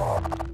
Oh.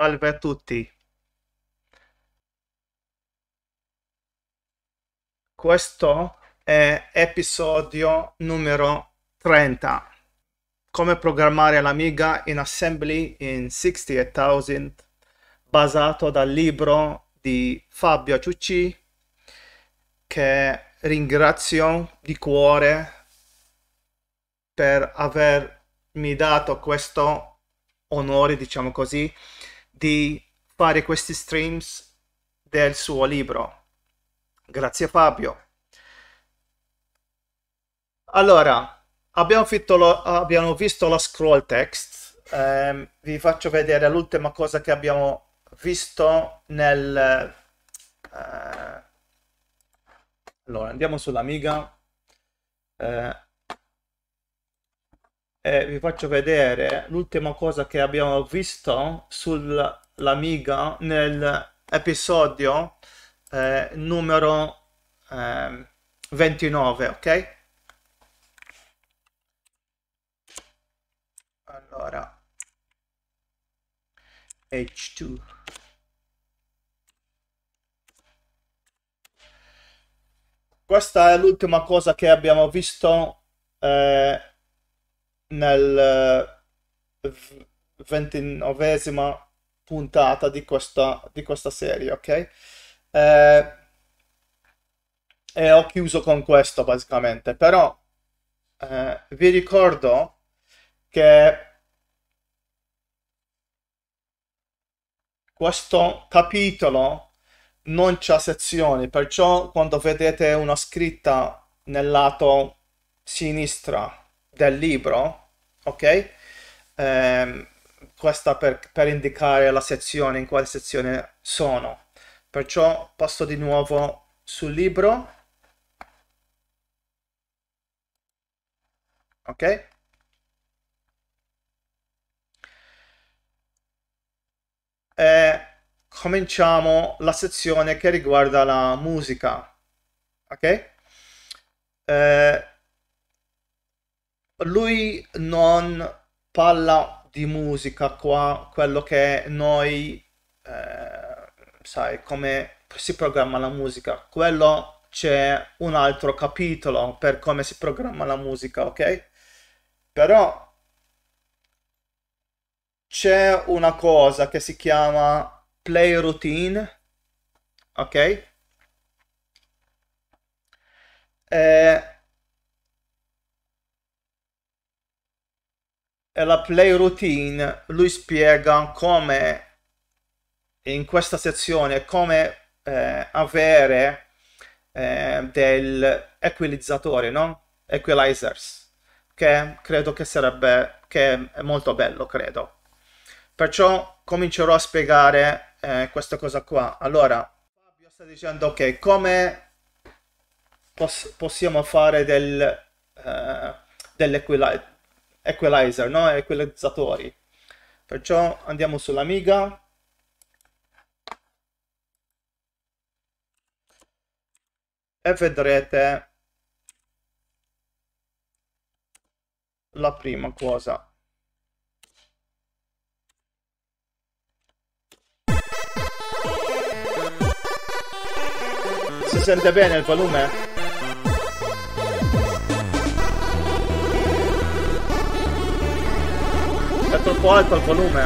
Salve a tutti. Questo è episodio numero 30. Come programmare l'Amiga in Assembly in 68000 basato dal libro di Fabio Ciucci che ringrazio di cuore per avermi dato questo onore, diciamo così, di fare questi streams del suo libro. Grazie Fabio. Allora, abbiamo, lo, abbiamo visto lo scroll text. Eh, vi faccio vedere l'ultima cosa che abbiamo visto nel... Eh, allora, andiamo sull'Amiga. Eh, eh, vi faccio vedere l'ultima cosa che abbiamo visto sull'Amiga nell'episodio eh, numero eh, 29, ok? Allora, H2. Questa è l'ultima cosa che abbiamo visto eh, nel eh, ventinovesima puntata di questa, di questa serie, ok? Eh, e ho chiuso con questo basicamente, però eh, vi ricordo che questo capitolo non c'ha sezioni, perciò quando vedete una scritta nel lato sinistra del libro, ok? Eh, questa per, per indicare la sezione, in quale sezione sono. Perciò passo di nuovo sul libro, ok? E cominciamo la sezione che riguarda la musica, ok? Eh, lui non parla di musica qua, quello che noi, eh, sai, come si programma la musica, quello c'è un altro capitolo per come si programma la musica, ok? Però c'è una cosa che si chiama play routine, ok? E e la play routine lui spiega come in questa sezione come eh, avere eh, del equalizzatore no? equalizers che credo che sarebbe che è molto bello credo perciò comincerò a spiegare eh, questa cosa qua allora Fabio sta dicendo ok come poss possiamo fare del eh, dell'equalizer equalizer, no? equalizzatori. Perciò andiamo sull'Amiga. E vedrete la prima cosa. Si sente bene il volume? È troppo alto il volume.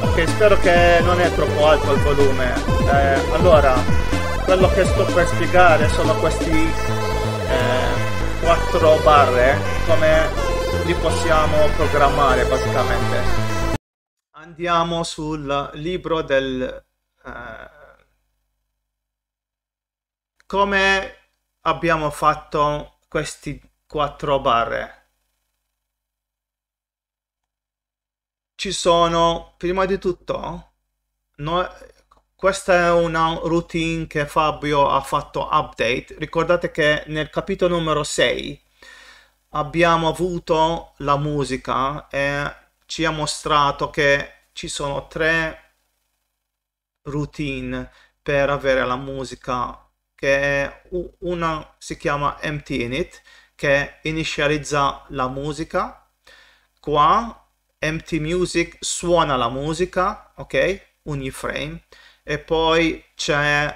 Ok, spero che non è troppo alto il volume. Eh, allora, quello che sto per spiegare sono questi... Eh, quattro barre eh, come li possiamo programmare basicamente. Andiamo sul libro del... Eh, come abbiamo fatto questi quattro barre? Ci sono, prima di tutto, noi questa è una routine che Fabio ha fatto update. Ricordate che nel capitolo numero 6 abbiamo avuto la musica e ci ha mostrato che ci sono tre routine per avere la musica che una si chiama empty init che inizializza la musica qua empty music suona la musica ok ogni frame e poi c'è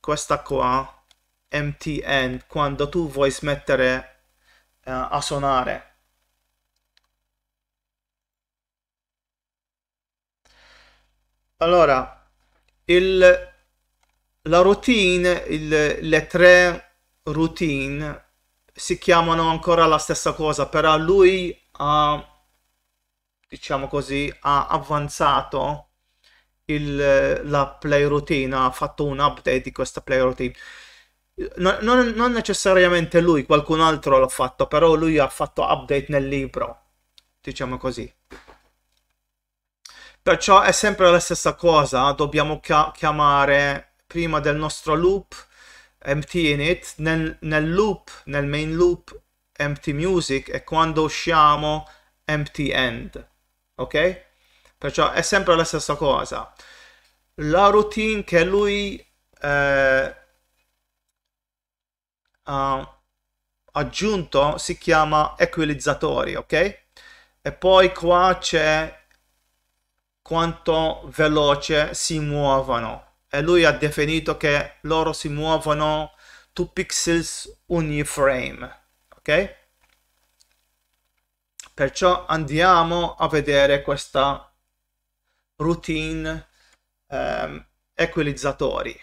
questa qua MTN quando tu vuoi smettere eh, a suonare allora il, la routine il, le tre routine si chiamano ancora la stessa cosa però lui ha diciamo così ha avanzato il, la playroutine, ha fatto un update di questa playroutine. No, non, non, necessariamente lui, qualcun altro l'ha fatto, però lui ha fatto update nel libro, diciamo così. Perciò è sempre la stessa cosa, dobbiamo chiamare prima del nostro loop empty init, nel, nel loop, nel main loop empty music e quando usciamo empty end, ok? Perciò è sempre la stessa cosa. La routine che lui eh, uh, aggiunto si chiama equalizzatori, ok? E poi qua c'è quanto veloce si muovono. E lui ha definito che loro si muovono 2 pixels ogni frame, ok? Perciò andiamo a vedere questa routine, ehm, equalizzatori.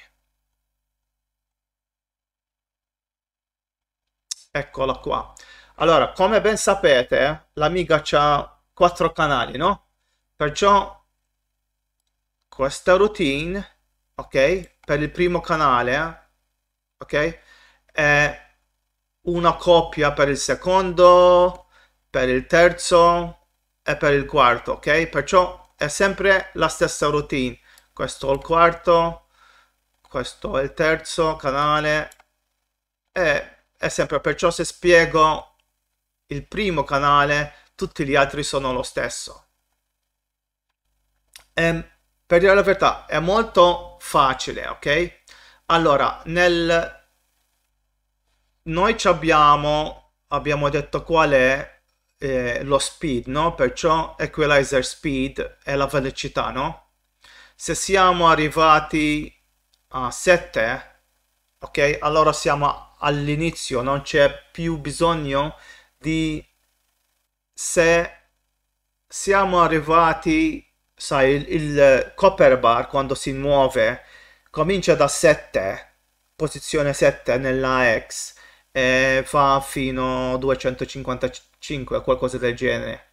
Eccola qua. Allora, come ben sapete, l'Amiga ha quattro canali, no? Perciò questa routine, ok, per il primo canale, ok, è una coppia per il secondo, per il terzo e per il quarto, ok? Perciò è sempre la stessa routine questo è il quarto questo è il terzo canale e è sempre perciò se spiego il primo canale tutti gli altri sono lo stesso e, ehm, per dire la verità è molto facile ok allora nel noi ci abbiamo abbiamo detto qual è eh, lo speed, no? Perciò equalizer speed è la velocità, no? Se siamo arrivati a 7, ok? Allora siamo all'inizio, non c'è più bisogno di se siamo arrivati, sai, il, il copper bar quando si muove comincia da 7, posizione 7 nella X eh, fa fino a 255 o qualcosa del genere.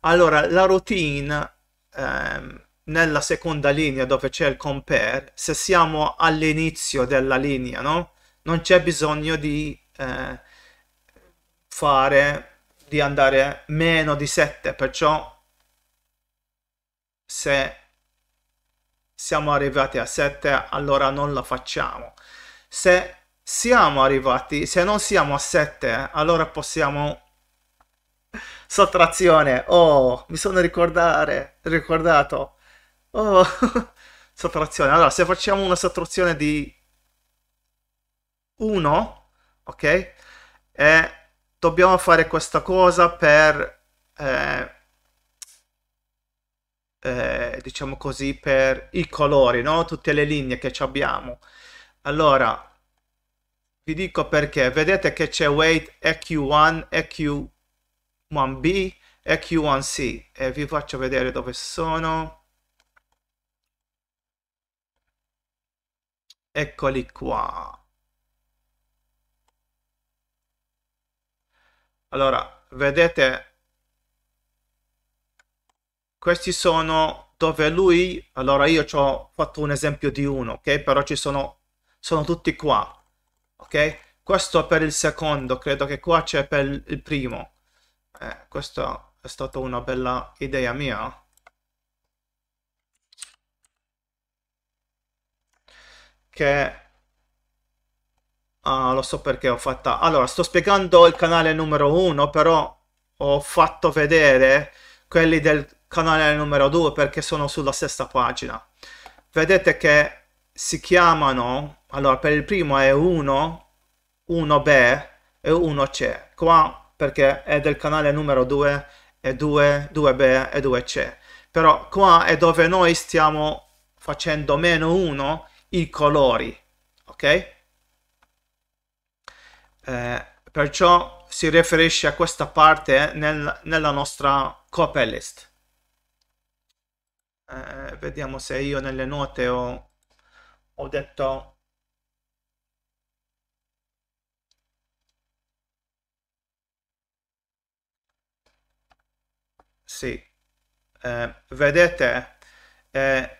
Allora, la routine ehm, nella seconda linea dove c'è il compare, se siamo all'inizio della linea, no? Non c'è bisogno di eh, fare di andare meno di 7, perciò se siamo arrivati a 7 allora non la facciamo. Se siamo arrivati, se non siamo a 7, allora possiamo sottrazione. Oh, mi sono ricordare, ricordato. Oh, sottrazione. Allora, se facciamo una sottrazione di 1, ok? E dobbiamo fare questa cosa per eh, eh, diciamo così per i colori, no? Tutte le linee che abbiamo. Allora, vi dico perché. Vedete che c'è weight EQ1, EQ1B, EQ1C e vi faccio vedere dove sono. Eccoli qua. Allora, vedete questi sono dove lui, allora io ci ho fatto un esempio di uno, ok? Però ci sono, sono tutti qua ok? Questo per il secondo, credo che qua c'è per il primo. Eh, questa è stata una bella idea mia. Che... Ah, lo so perché ho fatto... Allora, sto spiegando il canale numero 1, però ho fatto vedere quelli del canale numero 2 perché sono sulla stessa pagina. Vedete che si chiamano, allora per il primo è 1, 1B e 1C, qua perché è del canale numero 2 e 2, 2B e 2C, però qua è dove noi stiamo facendo meno 1 i colori, ok? Eh, perciò si riferisce a questa parte nel, nella nostra copy list. Eh, vediamo se io nelle note ho ho detto sì eh, vedete eh,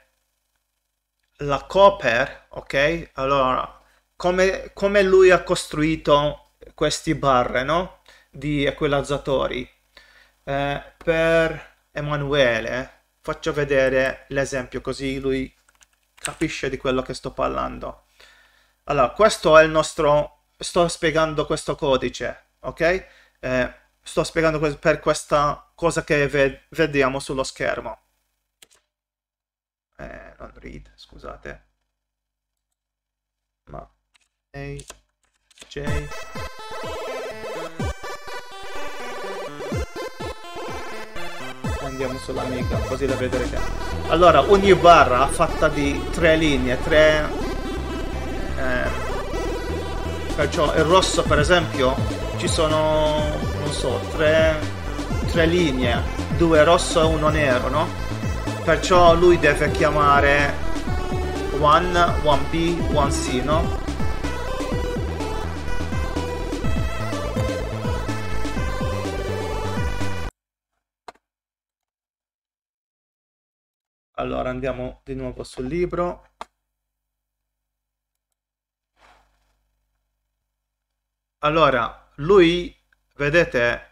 la copper ok allora come, come lui ha costruito questi barre no di equalizzatori eh, per Emanuele faccio vedere l'esempio così lui capisce di quello che sto parlando. Allora, questo è il nostro... sto spiegando questo codice, ok? Eh, sto spiegando per questa cosa che ved vediamo sullo schermo. Eh, non read, scusate. Ma... A... J... andiamo sulla mica, così la vedrete. Allora, ogni barra fatta di tre linee, tre... Eh, perciò il rosso per esempio ci sono, non so, tre, tre linee, due rosso e uno nero, no? Perciò lui deve chiamare 1, 1B, 1C, no? allora andiamo di nuovo sul libro allora lui vedete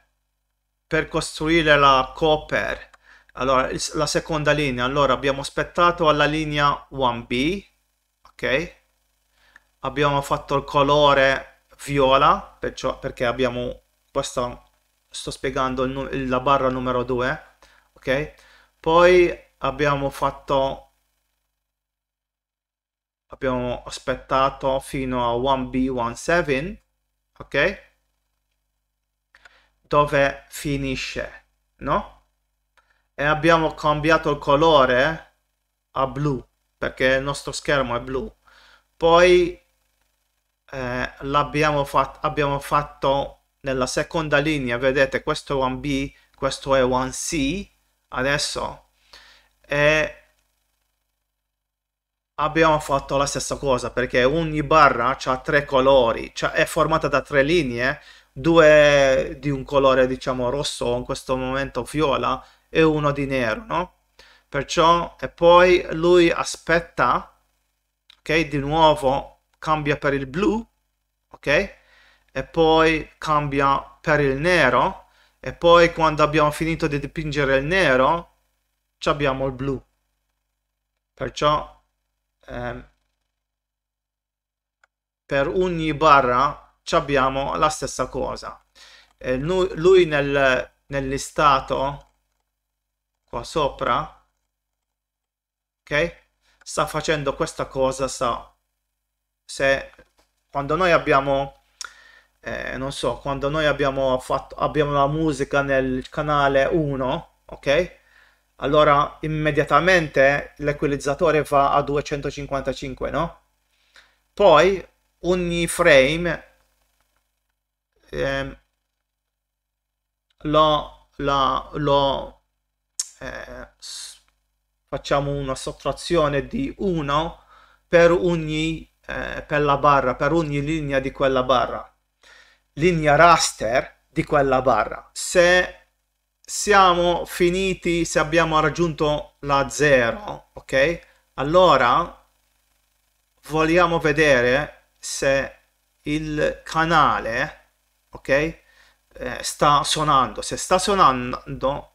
per costruire la cooper allora la seconda linea allora abbiamo aspettato alla linea 1b ok abbiamo fatto il colore viola perciò perché abbiamo questa sto spiegando il, la barra numero 2 ok poi abbiamo fatto abbiamo aspettato fino a 1B17 ok dove finisce no e abbiamo cambiato il colore a blu perché il nostro schermo è blu poi eh, l'abbiamo fat abbiamo fatto nella seconda linea vedete questo è 1B questo è 1C adesso e abbiamo fatto la stessa cosa perché ogni barra ha tre colori, cioè è formata da tre linee, due di un colore diciamo rosso in questo momento viola e uno di nero, no? Perciò e poi lui aspetta, ok? Di nuovo cambia per il blu, ok? E poi cambia per il nero e poi quando abbiamo finito di dipingere il nero abbiamo il blu perciò ehm, per ogni barra abbiamo la stessa cosa eh, lui nel, nel listato qua sopra ok sta facendo questa cosa sa se quando noi abbiamo eh, non so quando noi abbiamo fatto abbiamo la musica nel canale 1 ok allora immediatamente l'equalizzatore va a 255, no? Poi ogni frame eh, lo, la, lo eh, facciamo una sottrazione di 1 per ogni eh, per la barra, per ogni linea di quella barra, linea raster di quella barra. Se siamo finiti se abbiamo raggiunto la 0, ok? Allora vogliamo vedere se il canale, ok? Eh, sta suonando. Se sta suonando,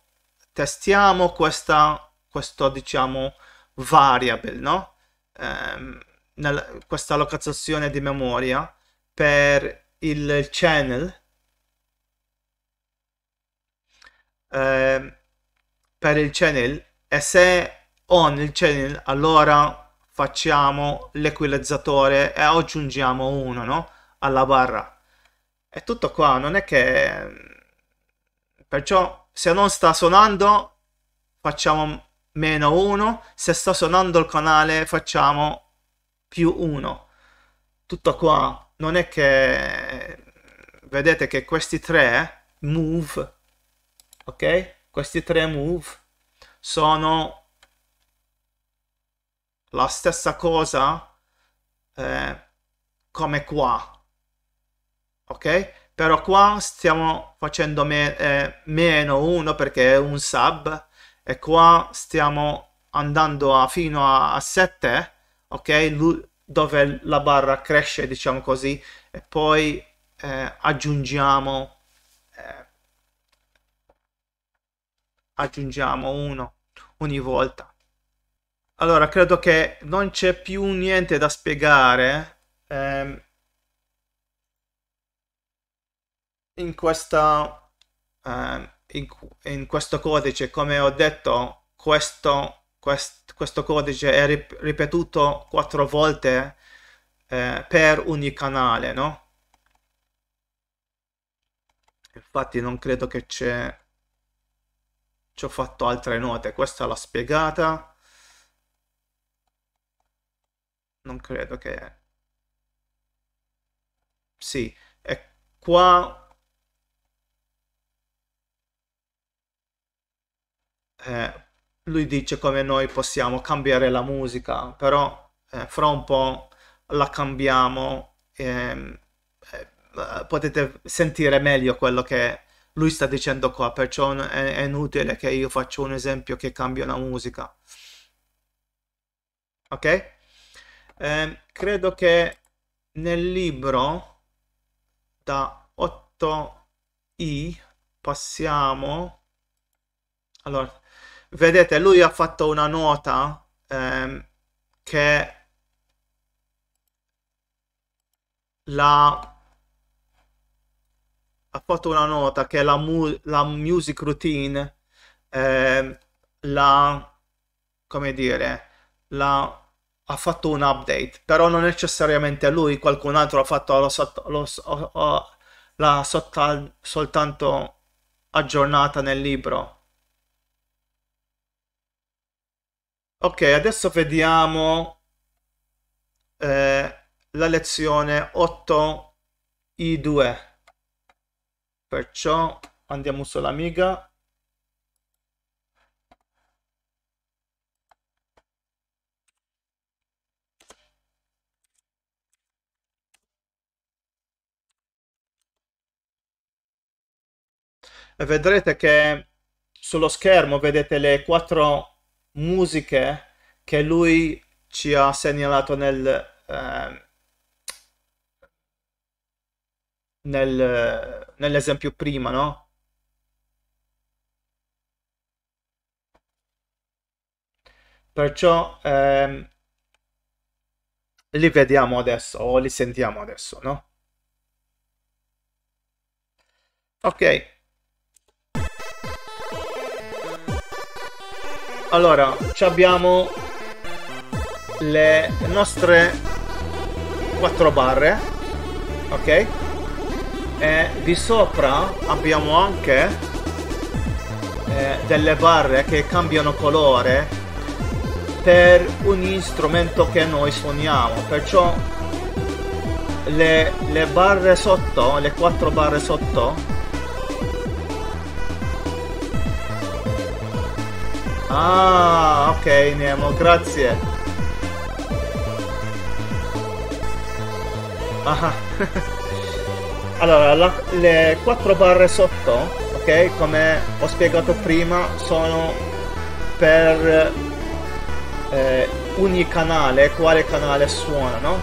testiamo questa, questo, diciamo, variable, no? Eh, nel, questa locazione di memoria per il channel Ehm, per il channel e se on il channel allora facciamo l'equalizzatore e aggiungiamo uno no? alla barra è tutto qua non è che perciò se non sta suonando facciamo meno 1 se sta suonando il canale facciamo più 1 tutto qua non è che vedete che questi tre eh, move ok? Questi tre move sono la stessa cosa eh, come qua, ok? Però qua stiamo facendo me eh, meno 1 perché è un sub e qua stiamo andando a fino a, 7, ok? dove la barra cresce, diciamo così, e poi eh, aggiungiamo aggiungiamo uno ogni volta. Allora, credo che non c'è più niente da spiegare ehm, in, questa, ehm, in, in, questo codice. Come ho detto, questo, quest, questo codice è ripetuto quattro volte eh, per ogni canale, no? Infatti non credo che c'è ci ho fatto altre note, questa l'ha spiegata, non credo che... Sì, e qua... Eh, lui dice come noi possiamo cambiare la musica, però eh, fra un po' la cambiamo, ehm, eh, potete sentire meglio quello che lui sta dicendo qua, perciò è, è inutile che io faccio un esempio che cambia la musica. Ok? Eh, credo che nel libro da 8i passiamo... Allora, vedete, lui ha fatto una nota ehm, che la ha fatto una nota che è la, mu- la music routine, eh, la, come dire, la, ha fatto un update, però non necessariamente lui, qualcun altro ha fatto lo, lo, lo, la sottal- soltanto aggiornata nel libro. Ok, adesso vediamo eh, la lezione 8i2 perciò andiamo sull'amiga e vedrete che sullo schermo vedete le quattro musiche che lui ci ha segnalato nel, eh, nel, nell'esempio prima, no? Perciò ehm, li vediamo adesso o li sentiamo adesso, no? Ok. Allora, abbiamo le nostre quattro barre, ok? e di sopra abbiamo anche eh, delle barre che cambiano colore per un strumento che noi suoniamo perciò le, le barre sotto le quattro barre sotto ah ok Nemo grazie ah Allora, la, le quattro barre sotto, ok, come ho spiegato prima, sono per eh, ogni canale, quale canale suona, no?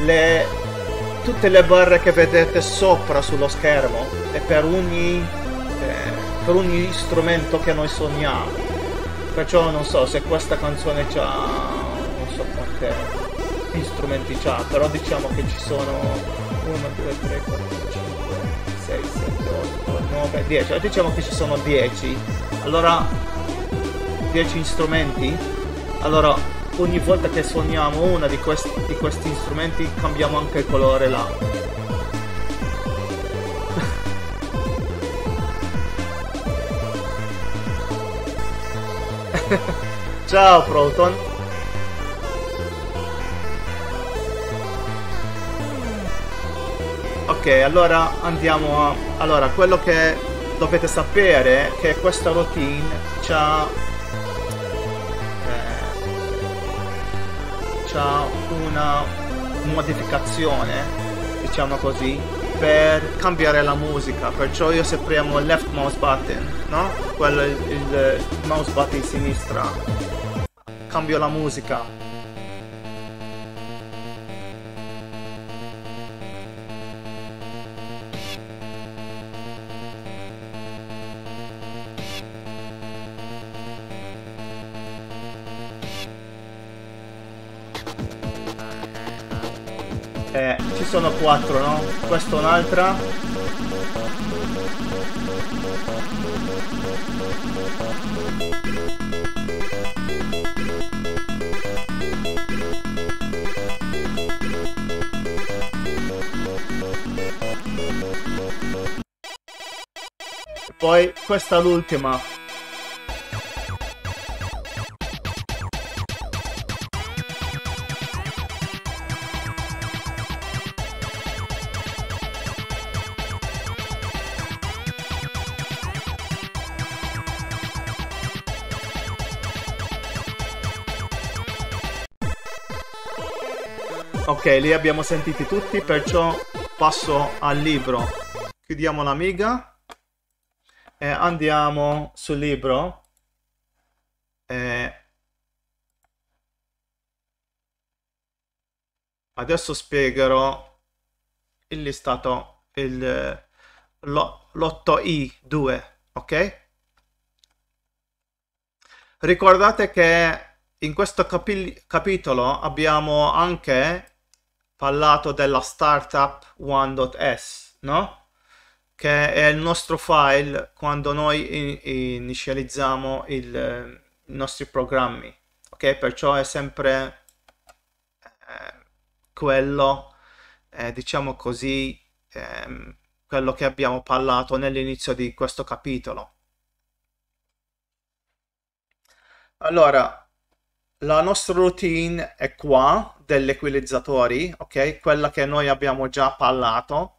Le, tutte le barre che vedete sopra sullo schermo è per ogni, eh, per ogni strumento che noi suoniamo. Perciò non so se questa canzone ha non so quante strumenti ha, però diciamo che ci sono 1, 2, 3, 4, 5, 6, 7, 8, 9, 10. Oggi diciamo che ci sono 10. Allora, 10 strumenti. Allora, ogni volta che suoniamo uno di di questi strumenti cambiamo anche il colore là. Ciao Proton! Ok, allora andiamo a... Allora, quello che dovete sapere è che questa routine c'ha... Eh, c'ha una modificazione, diciamo così, per cambiare la musica. Perciò io se premo il left mouse button, no? Quello il, il mouse button sinistra, cambio la musica sono quattro, no? Questa un'altra. Poi questa l'ultima Ok, li abbiamo sentiti tutti, perciò passo al libro. Chiudiamo la miga e andiamo sul libro. E... Adesso spiegherò il listato, il, l'8i2, ok? Ricordate che in questo capi capitolo abbiamo anche parlato della startup 1.s, no? Che è il nostro file quando noi inizializziamo il, i nostri programmi, ok? Perciò è sempre eh, quello, eh, diciamo così, eh, quello che abbiamo parlato nell'inizio di questo capitolo. Allora, la nostra routine è qua degli equalizzatori, ok? Quella che noi abbiamo già parlato,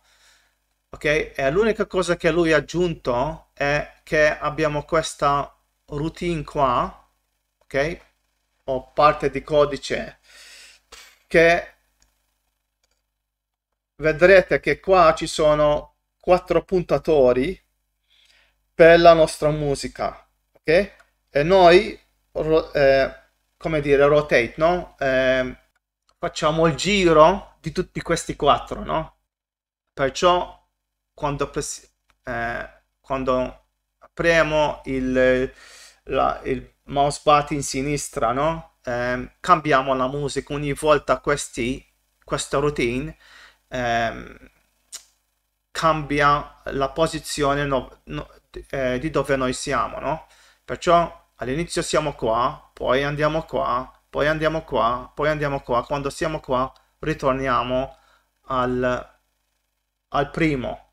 ok? E l'unica cosa che lui ha aggiunto è che abbiamo questa routine qua, ok? O parte di codice che vedrete che qua ci sono quattro puntatori per la nostra musica, ok? E noi eh, come dire, rotate, no? Eh, facciamo il giro di tutti questi quattro, no? Perciò quando, eh, quando premo il, la, il mouse button in sinistra, no? Eh, cambiamo la musica ogni volta questi, questa routine ehm, cambia la posizione no, no, eh, di dove noi siamo, no? Perciò all'inizio siamo qua, poi andiamo qua, poi andiamo qua, poi andiamo qua, quando siamo qua ritorniamo al, al primo.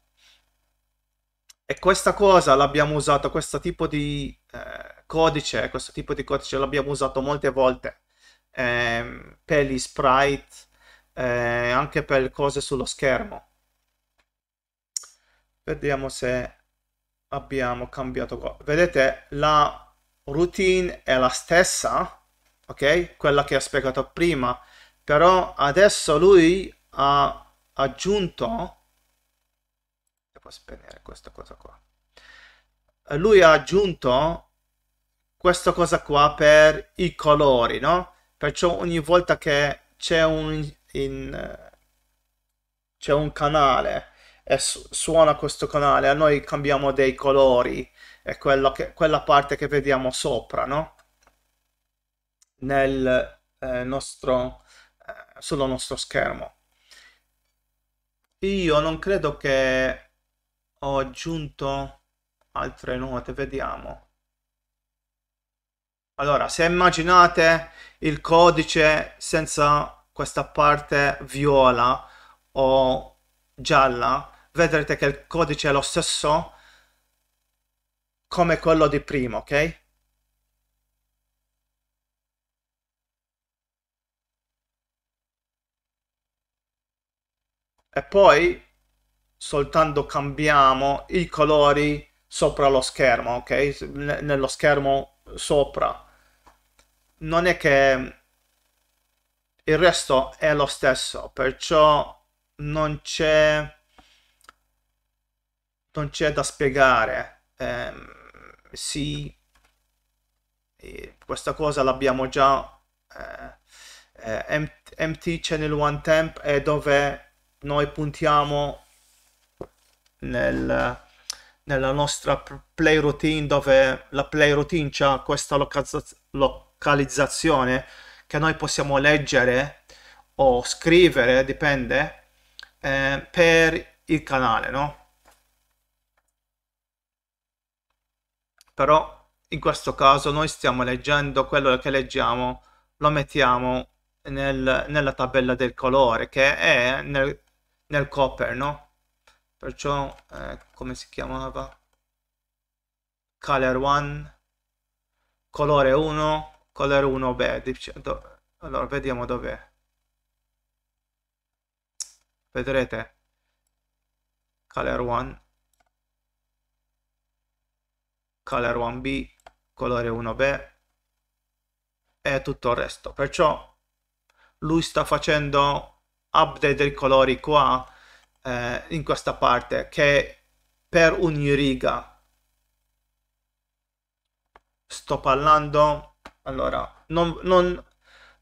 E questa cosa l'abbiamo usata, questo tipo di eh, codice, questo tipo di codice l'abbiamo usato molte volte eh, per gli sprite, eh, anche per cose sullo schermo. Vediamo se abbiamo cambiato qua. Vedete la routine è la stessa, ok? Quella che ho spiegato prima, però adesso lui ha aggiunto devo spegnere questa cosa qua lui ha aggiunto questa cosa qua per i colori no perciò ogni volta che c'è un c'è un canale e su, suona questo canale noi cambiamo dei colori è che, quella parte che vediamo sopra, no? Nel, eh, nostro, eh, sul nostro schermo. Io non credo che ho aggiunto altre note, vediamo. Allora, se immaginate il codice senza questa parte viola o gialla, vedrete che il codice è lo stesso, come quello di prima, ok? E poi soltanto cambiamo i colori sopra lo schermo, ok? Nello schermo sopra. Non è che il resto è lo stesso, perciò non c'è non c'è da spiegare. Ehm sì, e questa cosa l'abbiamo già, eh, eh, MT Channel One Temp è dove noi puntiamo nel, nella nostra play routine dove la play routine ha questa localizzazione che noi possiamo leggere o scrivere, dipende, eh, per il canale, no? però in questo caso noi stiamo leggendo quello che leggiamo, lo mettiamo nel, nella tabella del colore che è nel, nel copper, no? Perciò, eh, come si chiamava? Color 1, colore 1, color 1, beh, do, allora vediamo dov'è. Vedrete, color 1, color 1b, colore 1b e tutto il resto. Perciò lui sta facendo update dei colori qua eh, in questa parte che per ogni riga sto parlando allora non, non,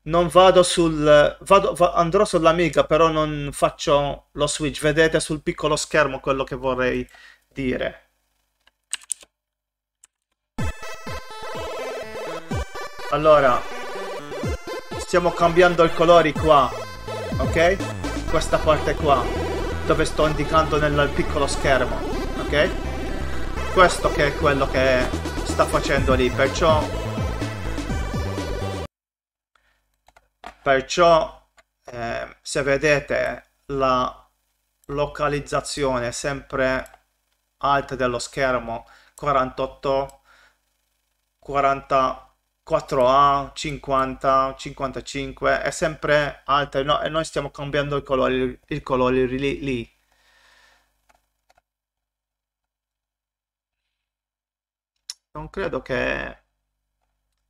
non vado sul vado, va, andrò sull'amiga però non faccio lo switch vedete sul piccolo schermo quello che vorrei dire Allora, stiamo cambiando i colori qua, ok? Questa parte qua, dove sto indicando nel piccolo schermo, ok? Questo che è quello che sta facendo lì, perciò... Perciò, eh, se vedete, la localizzazione sempre alta dello schermo 48 40 4A, 50, 55, è sempre alta no, e noi stiamo cambiando i colori, i colori lì, lì. Non credo che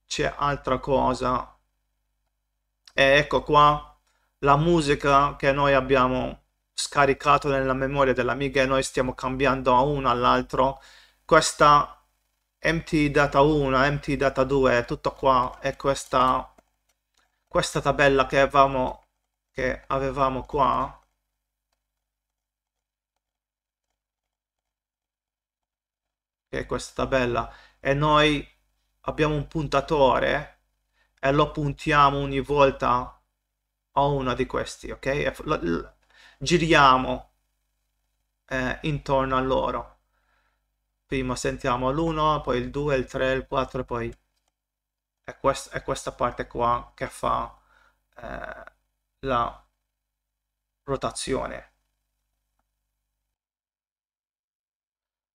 c'è altra cosa. E ecco qua la musica che noi abbiamo scaricato nella memoria dell'amiga e noi stiamo cambiando a uno all'altro. Questa empty data 1, empty data 2, tutto qua è questa, questa tabella che avevamo, che avevamo qua. Che è questa tabella. E noi abbiamo un puntatore e lo puntiamo ogni volta a uno di questi, ok? Giriamo eh, intorno a loro prima sentiamo l'1, poi il 2, il 3, il 4 poi è, quest è questa parte qua che fa eh, la rotazione.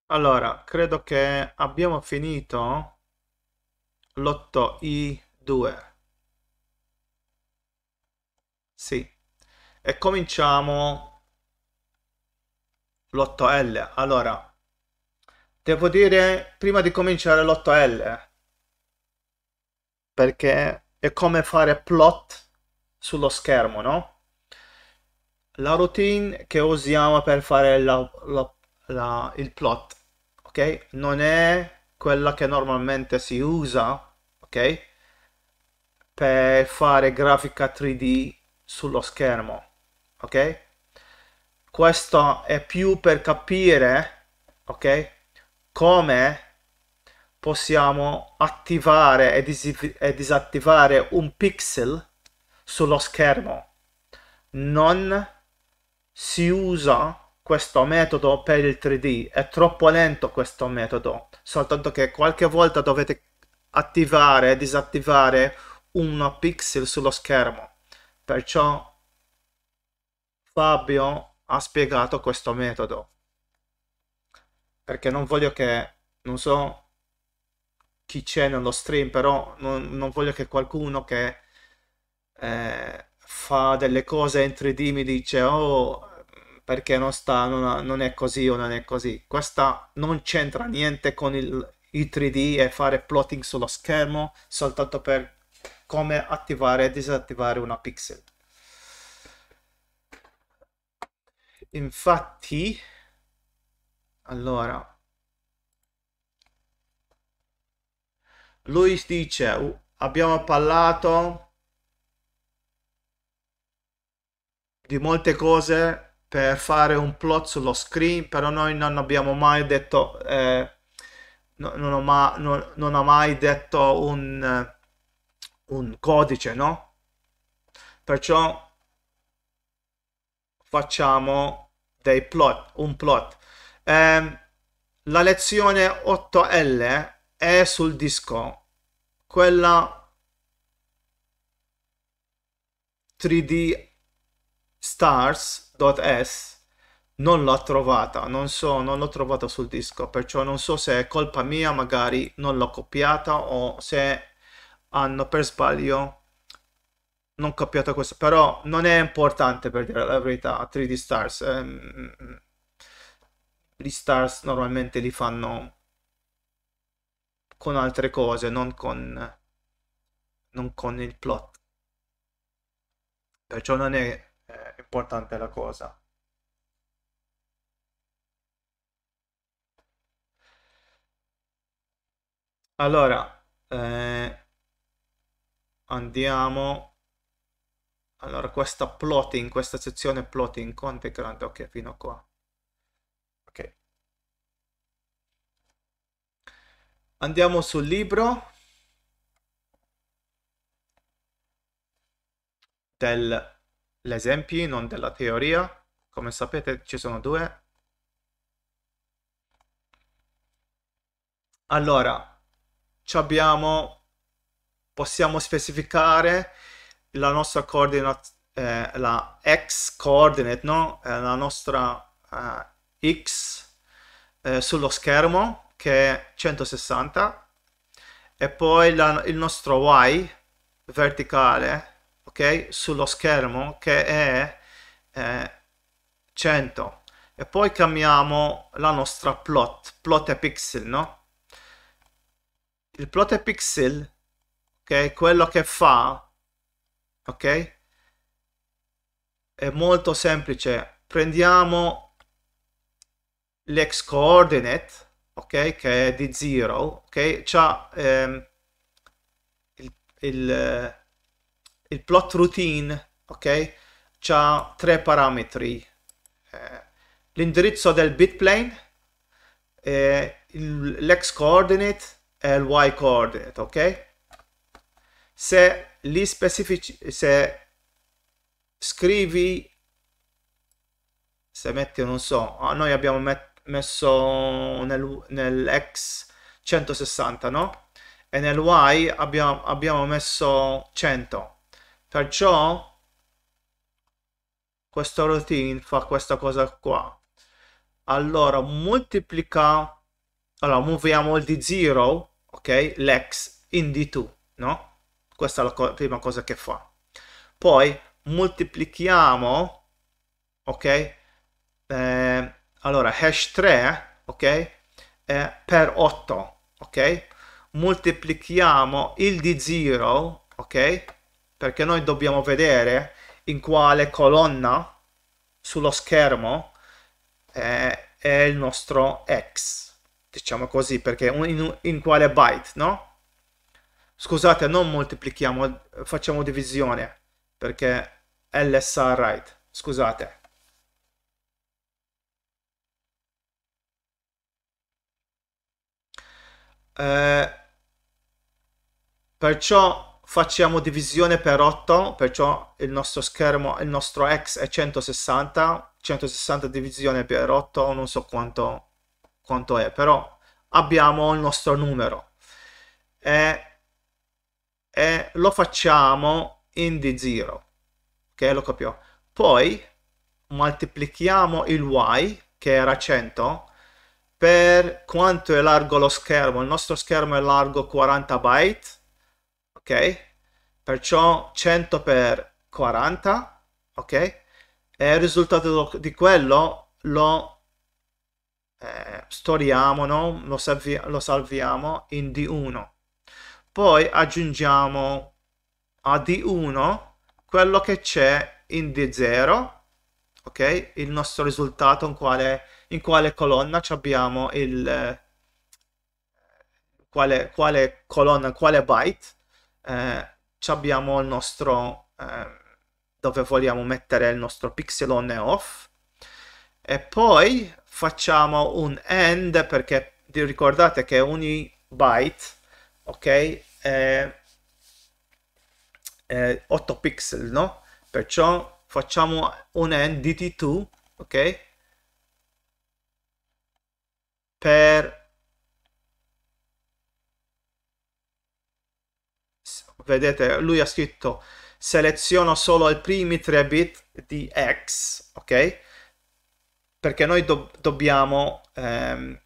Allora, credo che abbiamo finito l'8i2. Sì. E cominciamo l'8L. Allora, devo dire prima di cominciare l'8L perché è come fare plot sullo schermo, no? La routine che usiamo per fare la, la, la, il plot, ok? Non è quella che normalmente si usa, ok? Per fare grafica 3D sullo schermo, ok? Questo è più per capire, ok? come possiamo attivare e, dis e disattivare un pixel sullo schermo. Non si usa questo metodo per il 3D, è troppo lento questo metodo, soltanto che qualche volta dovete attivare e disattivare un pixel sullo schermo. Perciò Fabio ha spiegato questo metodo perché non voglio che, non so chi c'è nello stream, però non, non voglio che qualcuno che eh, fa delle cose in 3D mi dice oh perché non sta, non, non è così o non è così. Questa non c'entra niente con il, il 3D e fare plotting sullo schermo soltanto per come attivare e disattivare una pixel. Infatti, allora, Luis dice, abbiamo parlato di molte cose per fare un plot sullo screen, però noi non abbiamo mai detto, eh, no, non, ho ma, no, non ho mai detto un, un codice, no? Perciò facciamo dei plot, un plot eh, la lezione 8L è sul disco, quella 3D stars.s non l'ho trovata, non so, non l'ho trovata sul disco, perciò non so se è colpa mia, magari non l'ho copiata o se hanno per sbaglio non copiato questo, però non è importante per dire la verità 3D Stars. Ehm, gli stars normalmente li fanno con altre cose, non con, non con il plot. Perciò non è eh, importante la cosa. Allora, eh, andiamo. Allora, questa plotting, questa sezione plotting, content grande, ok, fino a qua. Andiamo sul libro dell'esempio, non della teoria. Come sapete ci sono due. Allora, abbiamo, possiamo specificare la nostra coordinata, eh, la x coordinate, no? Eh, la nostra eh, x eh, sullo schermo che è 160 e poi la, il nostro Y verticale ok sullo schermo che è eh, 100 e poi cambiamo la nostra plot plot e pixel no il plot e pixel che okay, quello che fa ok è molto semplice prendiamo l'x coordinate ok, che è di 0, ok, c'ha ehm, il, il, il, plot routine, ok, c'ha tre parametri, eh, l'indirizzo del bitplane, eh, l'ex coordinate e il y coordinate, ok? Se li specifici, se scrivi, se metti, non so, ah, noi abbiamo messo messo nel, nell'x 160, no? E nel y abbiamo, abbiamo messo 100. Perciò questa routine fa questa cosa qua. Allora, moltiplica... Allora, muoviamo il di 0, ok? L'ex in D2, no? Questa è la co prima cosa che fa. Poi moltiplichiamo, ok? Eh, allora hash 3 ok eh, per 8 ok moltiplichiamo il di 0 ok perché noi dobbiamo vedere in quale colonna sullo schermo eh, è il nostro x diciamo così perché in, in quale byte no scusate non moltiplichiamo facciamo divisione perché lsr right scusate Eh, perciò facciamo divisione per 8, perciò il nostro schermo, il nostro x è 160, 160 divisione per 8, non so quanto, quanto è, però abbiamo il nostro numero. E, e lo facciamo in di 0 ok? Lo copiamo. Poi moltiplichiamo il y, che era 100, per quanto è largo lo schermo. Il nostro schermo è largo 40 byte, ok? Perciò 100 per 40, ok? E il risultato di quello lo eh, storiamo, no? lo, salvi lo salviamo in D1. Poi aggiungiamo a D1 quello che c'è in D0, ok? Il nostro risultato in quale in quale colonna abbiamo il eh, quale, quale, colonna, quale byte eh, abbiamo il nostro eh, dove vogliamo mettere il nostro pixel on e off e poi facciamo un end perché ricordate che ogni byte ok è, è 8 pixel no perciò facciamo un end dt2 ok per vedete lui ha scritto seleziono solo i primi 3 bit di x ok perché noi do dobbiamo ehm,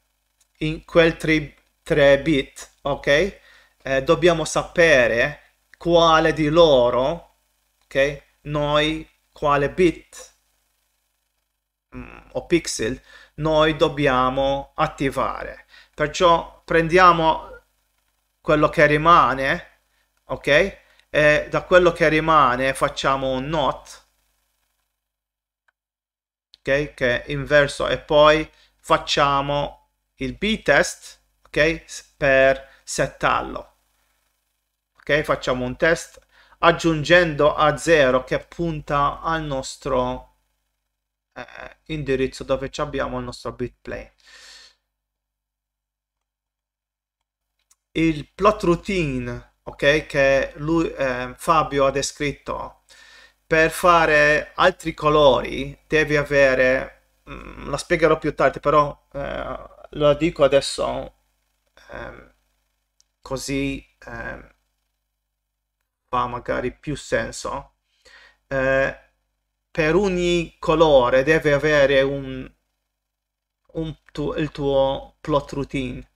in quel 3, bit ok eh, dobbiamo sapere quale di loro ok noi quale bit mm, o pixel noi dobbiamo attivare. Perciò prendiamo quello che rimane, ok? E da quello che rimane facciamo un not, ok? Che è inverso e poi facciamo il b-test, ok? Per settarlo. Ok? Facciamo un test aggiungendo a 0 che punta al nostro eh, indirizzo dove abbiamo il nostro bitplay. Il plot routine, ok, che lui, eh, Fabio ha descritto, per fare altri colori devi avere, mh, mm, la spiegherò più tardi, però eh, lo dico adesso ehm, così ehm, fa magari più senso. Eh, per ogni colore deve avere un, un tu, il tuo plot routine.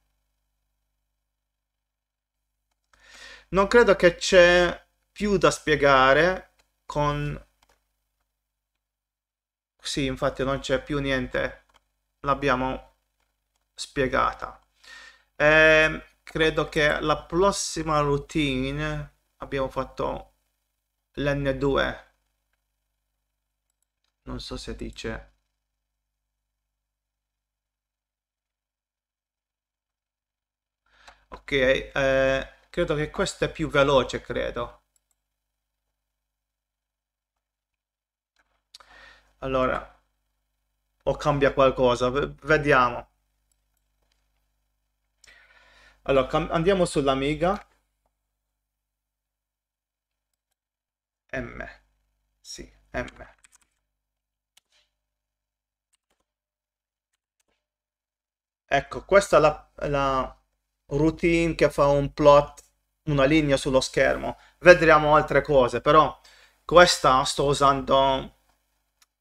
Non credo che c'è più da spiegare con... Sì, infatti non c'è più niente, l'abbiamo spiegata. Eh, credo che la prossima routine abbiamo fatto l'N2 non so se dice ok eh, credo che questo è più veloce credo allora o cambia qualcosa vediamo allora andiamo sull'amiga M sì M Ecco, questa è la, la routine che fa un plot, una linea sullo schermo. Vedremo altre cose, però questa sto usando,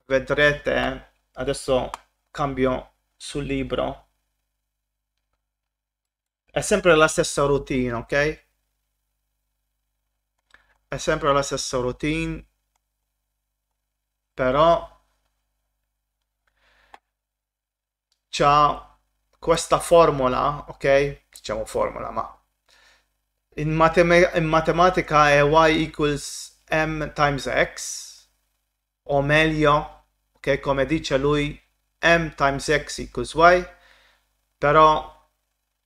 vedrete, adesso cambio sul libro. È sempre la stessa routine, ok? È sempre la stessa routine, però ciao questa formula, ok? Diciamo formula, ma in, matem in matematica è y equals m times x, o meglio, ok, come dice lui, m times x equals y, però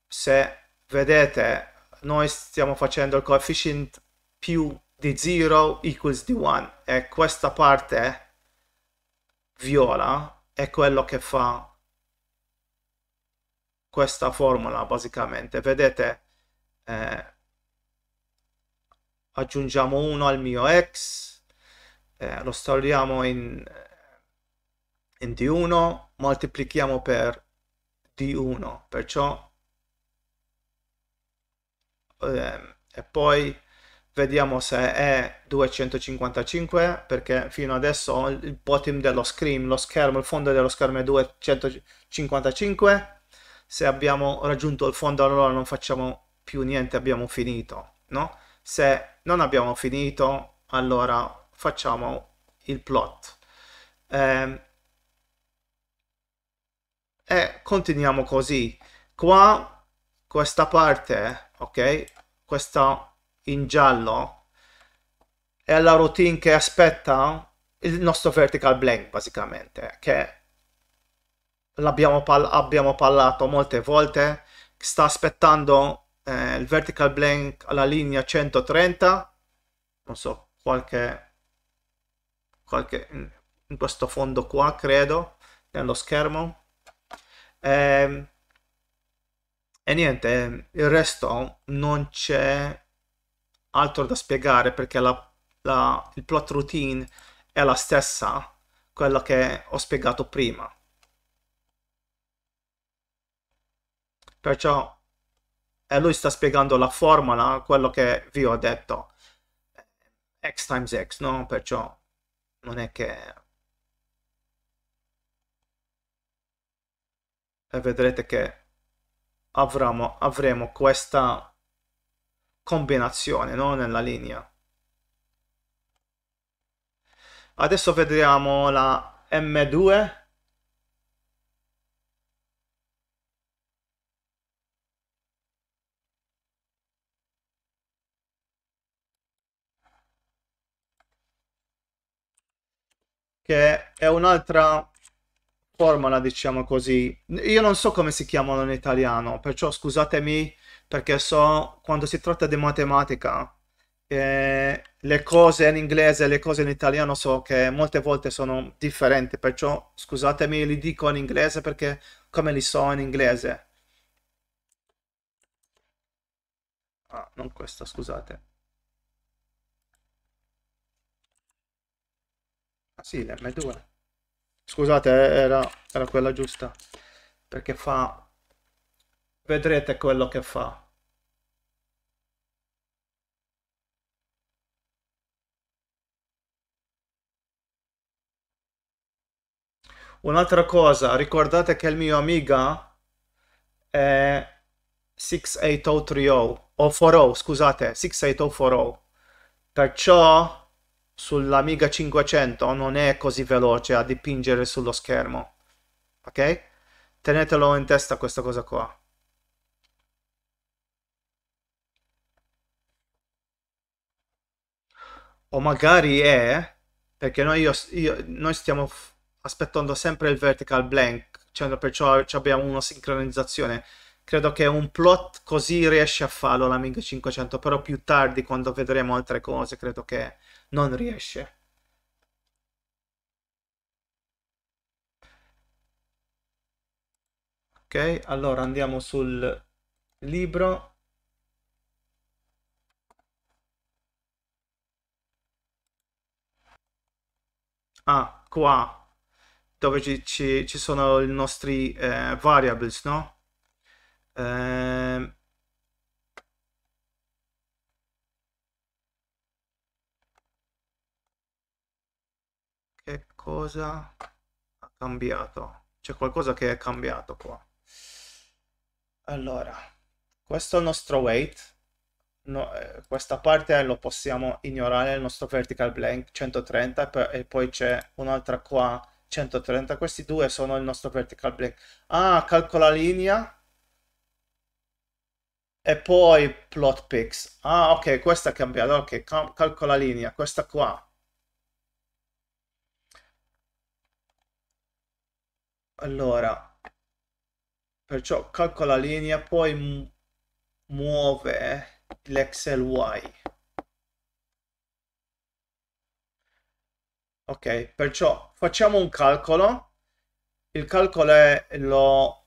se vedete noi stiamo facendo il coefficient più di 0 equals di 1 e questa parte viola è quello che fa questa formula basicamente. Vedete, eh, aggiungiamo 1 al mio x, eh, lo storiamo in, in d1, moltiplichiamo per d1, perciò eh, e poi vediamo se è 255 perché fino adesso il bottom dello screen, lo schermo, il fondo dello schermo è 255 se abbiamo raggiunto il fondo allora non facciamo più niente, abbiamo finito, no? Se non abbiamo finito, allora facciamo il plot. Eh, e continuiamo così. Qua, questa parte, ok? Questa in giallo è la routine che aspetta il nostro vertical blank, basicamente, che l'abbiamo pal parlato molte volte, sta aspettando eh, il vertical blank alla linea 130, non so, qualche, qualche in questo fondo qua, credo, nello schermo. E, ehm, e niente, il resto non c'è altro da spiegare perché la, la, il plot routine è la stessa, quella che ho spiegato prima. Perciò eh, lui sta spiegando la formula, quello che vi ho detto, x times x, no? Perciò non è che... E vedrete che avremo, avremo questa combinazione no? nella linea. Adesso vedremo la M2 che è un'altra formula, diciamo così. Io non so come si chiamano in italiano, perciò scusatemi perché so quando si tratta di matematica eh, le cose in inglese e le cose in italiano so che molte volte sono differenti, perciò scusatemi li dico in inglese perché come li so in inglese. Ah, non questa, scusate. Sì, ne M2. Scusate, eh, era, era quella giusta. Perché fa... Vedrete quello che fa. Un'altra cosa, ricordate che il mio Amiga è 68030, o 40, scusate, 68040. Perciò sull'Amiga 500 non è così veloce a dipingere sullo schermo. Ok? Tenetelo in testa questa cosa qua. O magari è perché noi, io, io, noi stiamo aspettando sempre il vertical blank, cioè perciò abbiamo una sincronizzazione. Credo che un plot così riesce a farlo l'Amiga 500, però più tardi quando vedremo altre cose, credo che non riesce. Ok, allora andiamo sul libro. Ah, qua dove ci, ci, ci sono i nostri eh, variables, no? Eh, cosa ha cambiato? C'è qualcosa che è cambiato qua. Allora, questo è il nostro weight. No, eh, questa parte lo possiamo ignorare, il nostro vertical blank 130 e poi c'è un'altra qua 130. Questi due sono il nostro vertical blank. Ah, calcola linea e poi plot picks. Ah, ok, questa è cambiata. Ok, cal calcola linea, questa qua allora perciò calcola la linea poi muove l'xly ok perciò facciamo un calcolo il calcolo lo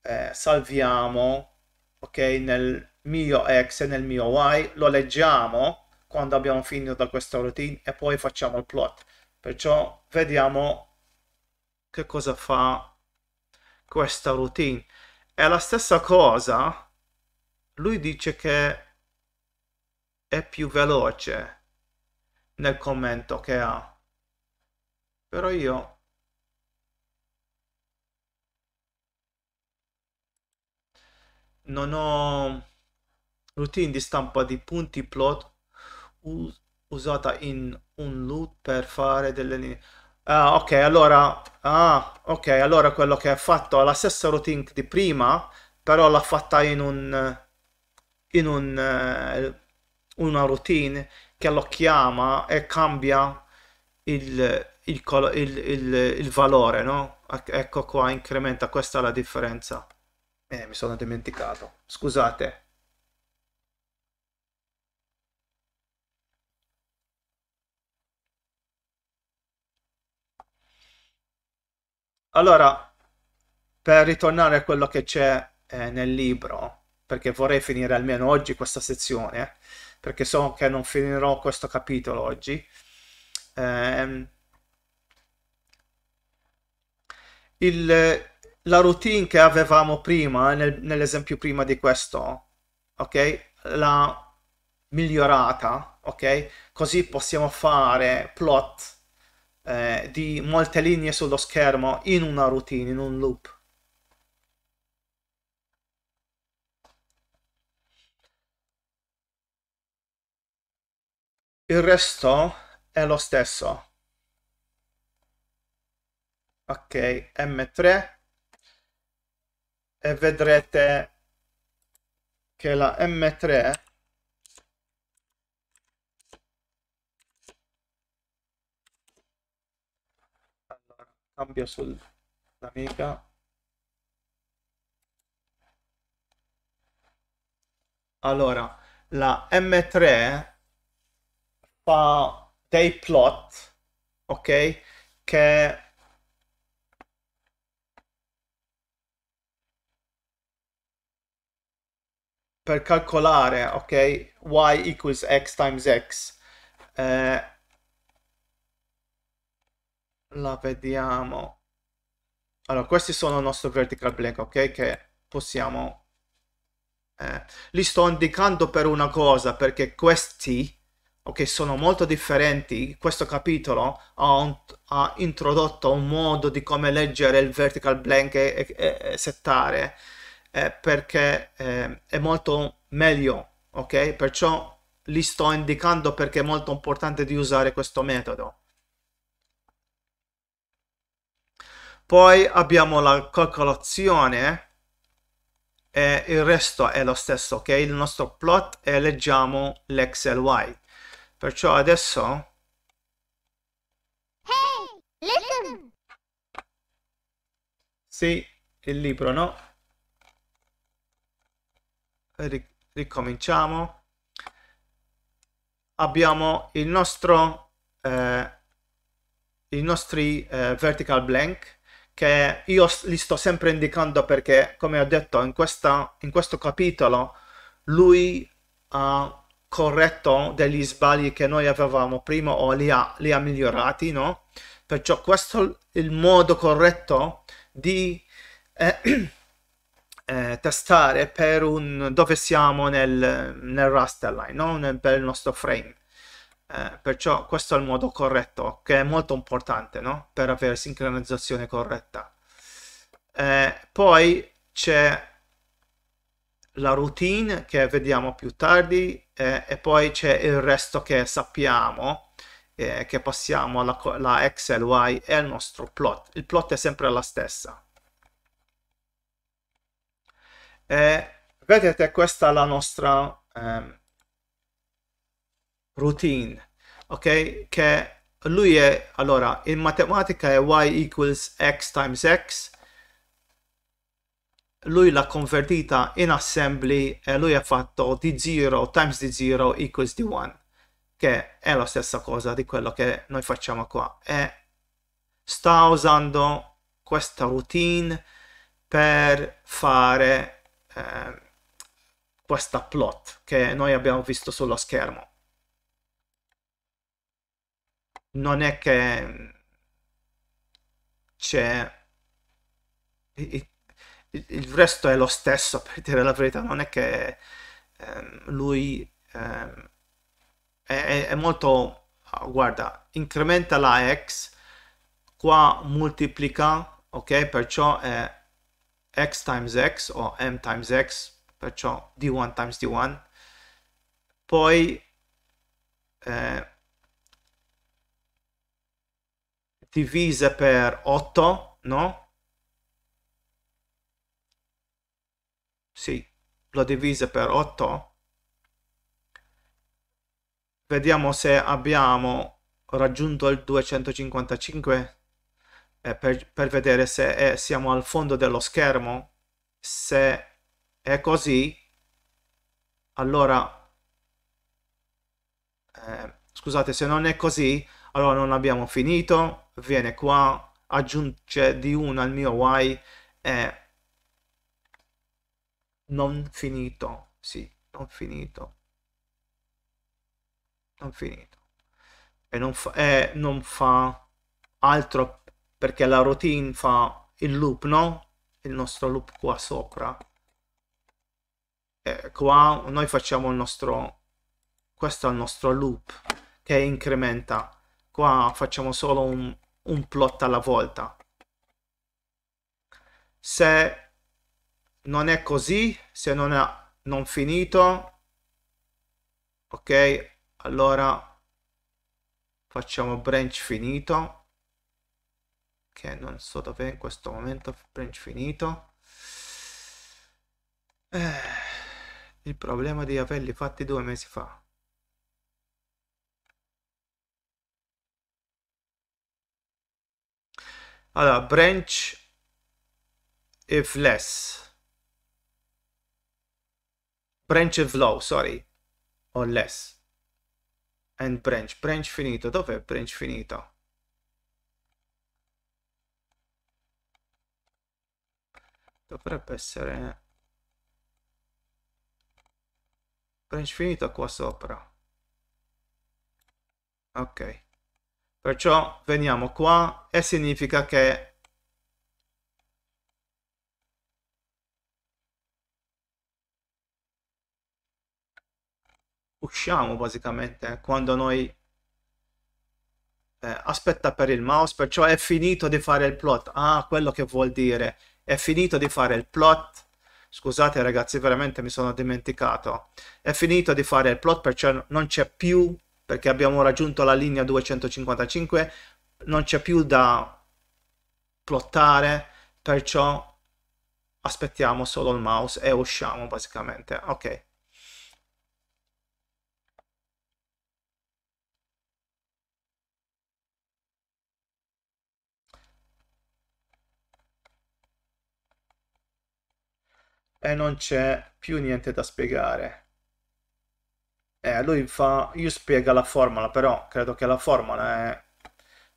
eh, salviamo ok nel mio x e nel mio y lo leggiamo quando abbiamo finito da questa routine e poi facciamo il plot perciò vediamo che cosa fa questa routine. È la stessa cosa, lui dice che è più veloce nel commento che ha. Però io non ho routine di stampa di punti plot usata in un loop per fare delle linee. Ah, ok, allora... Ah, ok, allora quello che ha fatto è la stessa routine di prima, però l'ha fatta in un... in un... Eh, una routine che lo chiama e cambia il, il, il, il, il valore, no? Ecco qua, incrementa, questa è la differenza. Eh, mi sono dimenticato. Scusate. Allora, per ritornare a quello che c'è eh, nel libro, perché vorrei finire almeno oggi questa sezione, perché so che non finirò questo capitolo oggi. Eh, il, la routine che avevamo prima, nel, nell'esempio prima di questo, ok? La migliorata, ok? Così possiamo fare plot eh, di molte linee sullo schermo in una routine, in un loop. Il resto è lo stesso. Ok, M3 e vedrete che la M3 cambio sulla mega allora la M3 fa dei plot ok che per calcolare ok y equals x times x eh, la vediamo. Allora, questi sono il nostro vertical black, ok? Che possiamo... Eh, li sto indicando per una cosa, perché questi, ok, sono molto differenti. Questo capitolo ha, un, ha introdotto un modo di come leggere il vertical blank e, e, e settare, eh, perché eh, è molto meglio, ok? Perciò li sto indicando perché è molto importante di usare questo metodo. Poi abbiamo la calcolazione e il resto è lo stesso, ok? Il nostro plot e leggiamo l'excel y Perciò adesso... Hey, listen! Sì, il libro no. ricominciamo. Abbiamo il nostro... Eh, i nostri eh, vertical blank che io li sto sempre indicando perché, come ho detto, in, questa, in questo capitolo lui ha corretto degli sbagli che noi avevamo prima o li ha, li ha migliorati, no? Perciò questo è il modo corretto di eh, eh, testare per un, dove siamo nel, nel raster line, no? nel, per nostro frame. Eh, perciò questo è il modo corretto, che è molto importante no? per avere sincronizzazione corretta. Eh, poi c'è la routine che vediamo più tardi eh, e poi c'è il resto che sappiamo eh, che passiamo alla la x e y è il nostro plot il plot è sempre la stessa eh, vedete questa è la nostra ehm, routine, ok? Che lui è, allora, in matematica è y equals x times x, lui l'ha convertita in assembly e lui ha fatto d0 times d0 equals d1, che è la stessa cosa di quello che noi facciamo qua. E sta usando questa routine per fare eh, questa plot che noi abbiamo visto sullo schermo non è che c'è il, il, resto è lo stesso per dire la verità non è che ehm, lui ehm, è, è, molto ah, guarda incrementa la x qua moltiplica ok perciò è x times x o m times x perciò d1 times d1 poi eh, divise per 8, no? Sì, l'ho divise per 8. Vediamo se abbiamo raggiunto il 255 eh, per, per, vedere se è, eh, siamo al fondo dello schermo. Se è così, allora... Eh, scusate, se non è così, allora non abbiamo finito viene qua aggiunge di una al mio why e non finito sì non finito non finito e non fa, e non fa altro perché la routine fa il loop no il nostro loop qua sopra e qua noi facciamo il nostro questo è il nostro loop che incrementa qua facciamo solo un, un plot alla volta. Se non è così, se non è non finito, ok, allora facciamo branch finito, che non so dov'è in questo momento, branch finito. Eh, il problema di averli fatti due mesi fa. Allora, branch if less. Branch if low, sorry. O less. And branch. Branch finito. Dov'è branch finito? Dovrebbe essere... Branch finito qua sopra. Ok. Perciò veniamo qua e significa che usciamo basicamente quando noi eh, aspetta per il mouse, perciò è finito di fare il plot. Ah, quello che vuol dire è finito di fare il plot. Scusate ragazzi, veramente mi sono dimenticato. È finito di fare il plot, perciò non c'è più perché abbiamo raggiunto la linea 255, non c'è più da plottare, perciò aspettiamo solo il mouse e usciamo basicamente. Ok. E non c'è più niente da spiegare. Eh, lui fa, io spiego la formula, però credo che la formula è,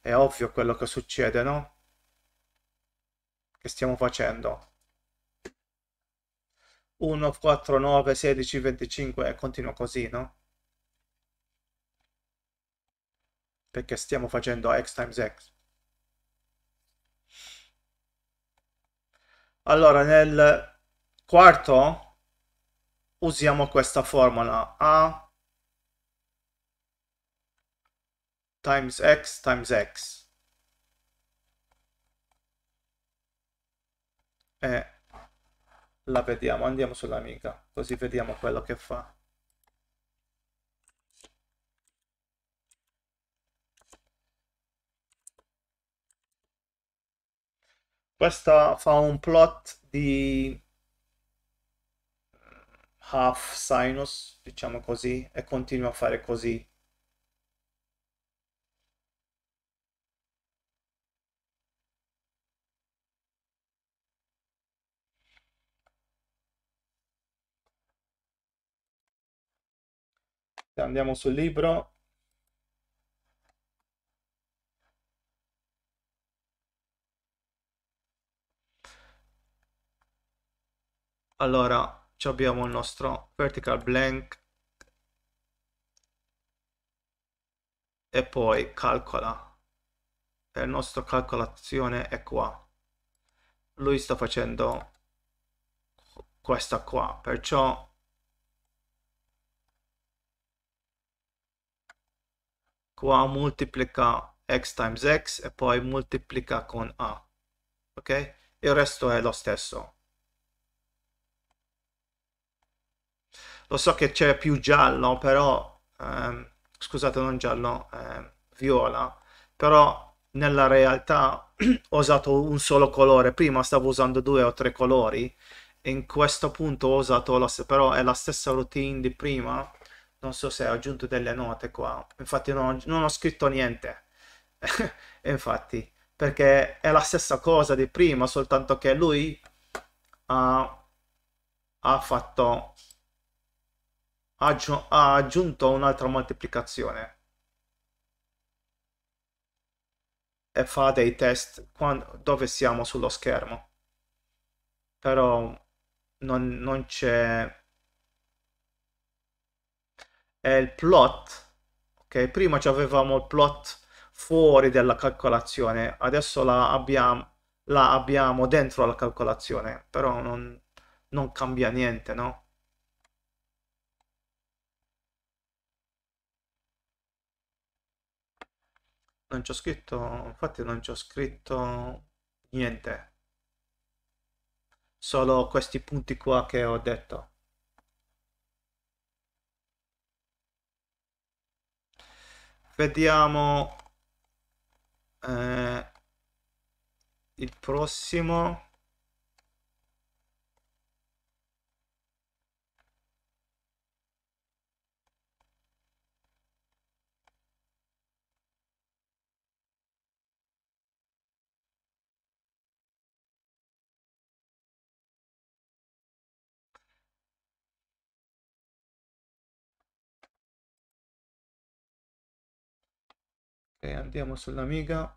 è ovvio quello che succede, no? Che stiamo facendo. 1, 4, 9, 16, 25 e continua così, no? Perché stiamo facendo x times x. Allora, nel quarto usiamo questa formula a times x times x e la vediamo andiamo sull'amica così vediamo quello che fa questa fa un plot di half sinus diciamo così e continua a fare così andiamo sul libro allora abbiamo il nostro vertical blank e poi calcola e la nostra calcolazione è qua lui sta facendo questa qua perciò qua moltiplica x times x e poi moltiplica con a ok il resto è lo stesso lo so che c'è più giallo però ehm, scusate non giallo ehm, viola però nella realtà ho usato un solo colore prima stavo usando due o tre colori in questo punto ho usato la però è la stessa routine di prima non so se ho aggiunto delle note qua, infatti non ho, non ho scritto niente, infatti, perché è la stessa cosa di prima, soltanto che lui ha, ah, ha fatto, ha, aggiunto, ha aggiunto un'altra moltiplicazione. E fa dei test quando, dove siamo sullo schermo però non, non c'è è il plot, ok? Prima avevamo il plot fuori dalla calcolazione, adesso la abbiamo, la abbiamo dentro la calcolazione, però non, non cambia niente, no? non ci scritto infatti non ci scritto niente solo questi punti qua che ho detto vediamo eh, il prossimo andiamo sull'amiga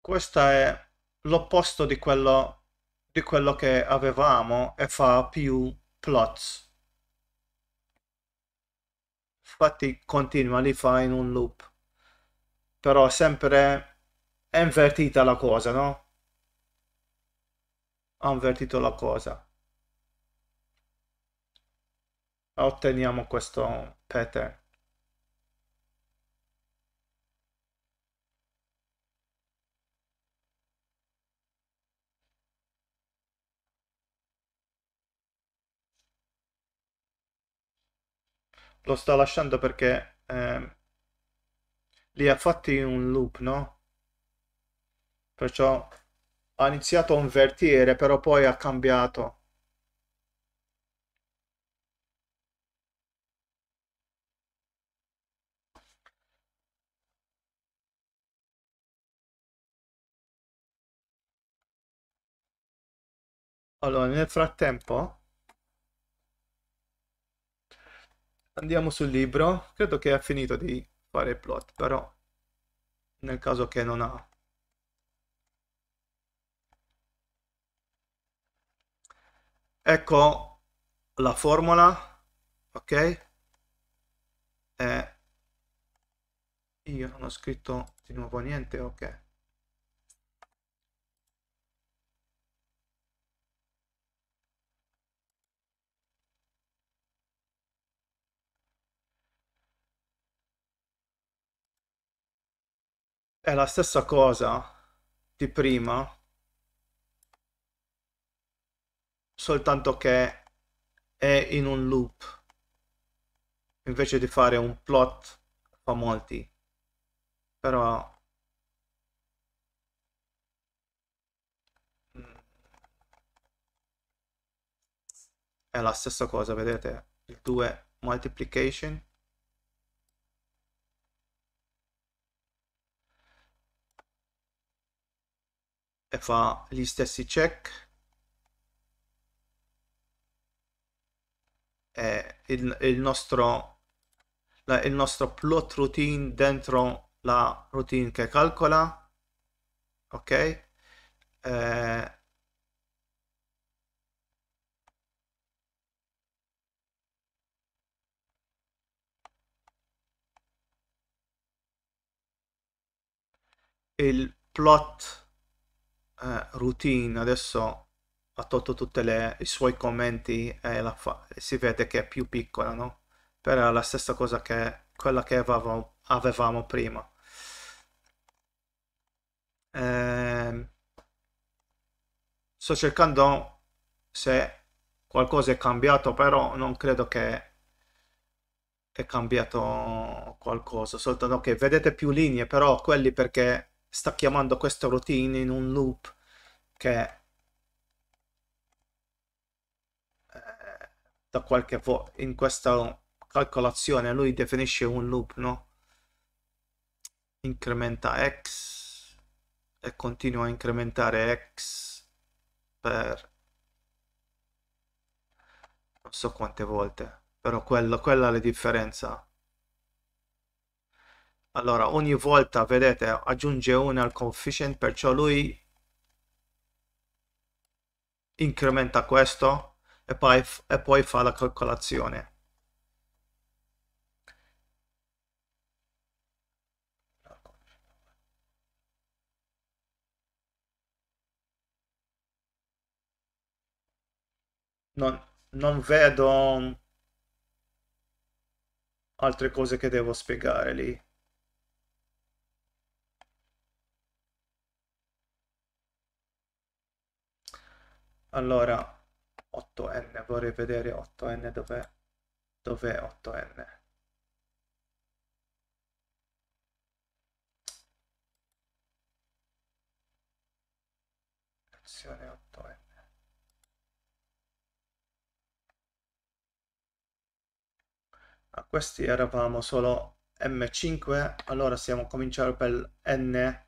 questo è l'opposto di quello di quello che avevamo e fa più plots infatti continua li fa in un loop però sempre è invertita la cosa, no? Ha invertito la cosa. Otteniamo questo pattern. lo sto lasciando perché eh, li ha fatti in un loop, no? Perciò ha iniziato a invertire, però poi ha cambiato. Allora, nel frattempo andiamo sul libro. Credo che ha finito di fare plot, però nel caso che non ha ecco la formula ok e eh, io non ho scritto di nuovo niente ok è la stessa cosa di prima, soltanto che è in un loop, invece di fare un plot fa molti, però mm, è la stessa cosa, vedete? Il 2 multiplication e fa gli stessi check e il, il nostro la, il nostro plot routine dentro la routine che calcola ok eh, il plot eh, routine adesso ha tolto tutti i suoi commenti e la fa, si vede che è più piccola, no? Però è la stessa cosa che quella che avevamo, avevamo prima. Eh, sto cercando se qualcosa è cambiato, però non credo che è cambiato qualcosa, soltanto che vedete più linee, però quelli perché sta chiamando questa routine in un loop che eh, da qualche volta in questa calcolazione lui definisce un loop no incrementa x e continua a incrementare x per non so quante volte però quello, quella è la differenza allora ogni volta vedete aggiunge una al coefficient perciò lui incrementa questo e poi, e poi fa la calcolazione non, non vedo altre cose che devo spiegare lì allora 8n vorrei vedere 8n dov'è dov'è 8n lezione 8n a ah, questi eravamo solo m5 allora stiamo a cominciare per n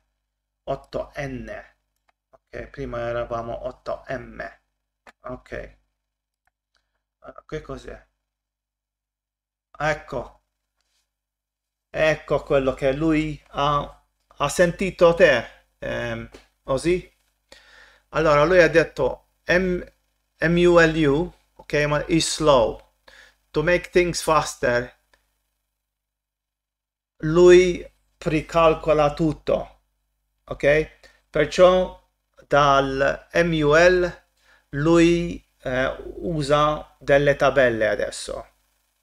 8n prima eravamo 8M. Ok. Allora, che cos'è? Ecco. Ecco quello che lui ha, ha sentito te. Ehm, così? Allora, lui ha detto M, MULU, ok, ma is slow. To make things faster. Lui precalcola tutto, ok? Perciò dal MUL lui eh, usa delle tabelle adesso,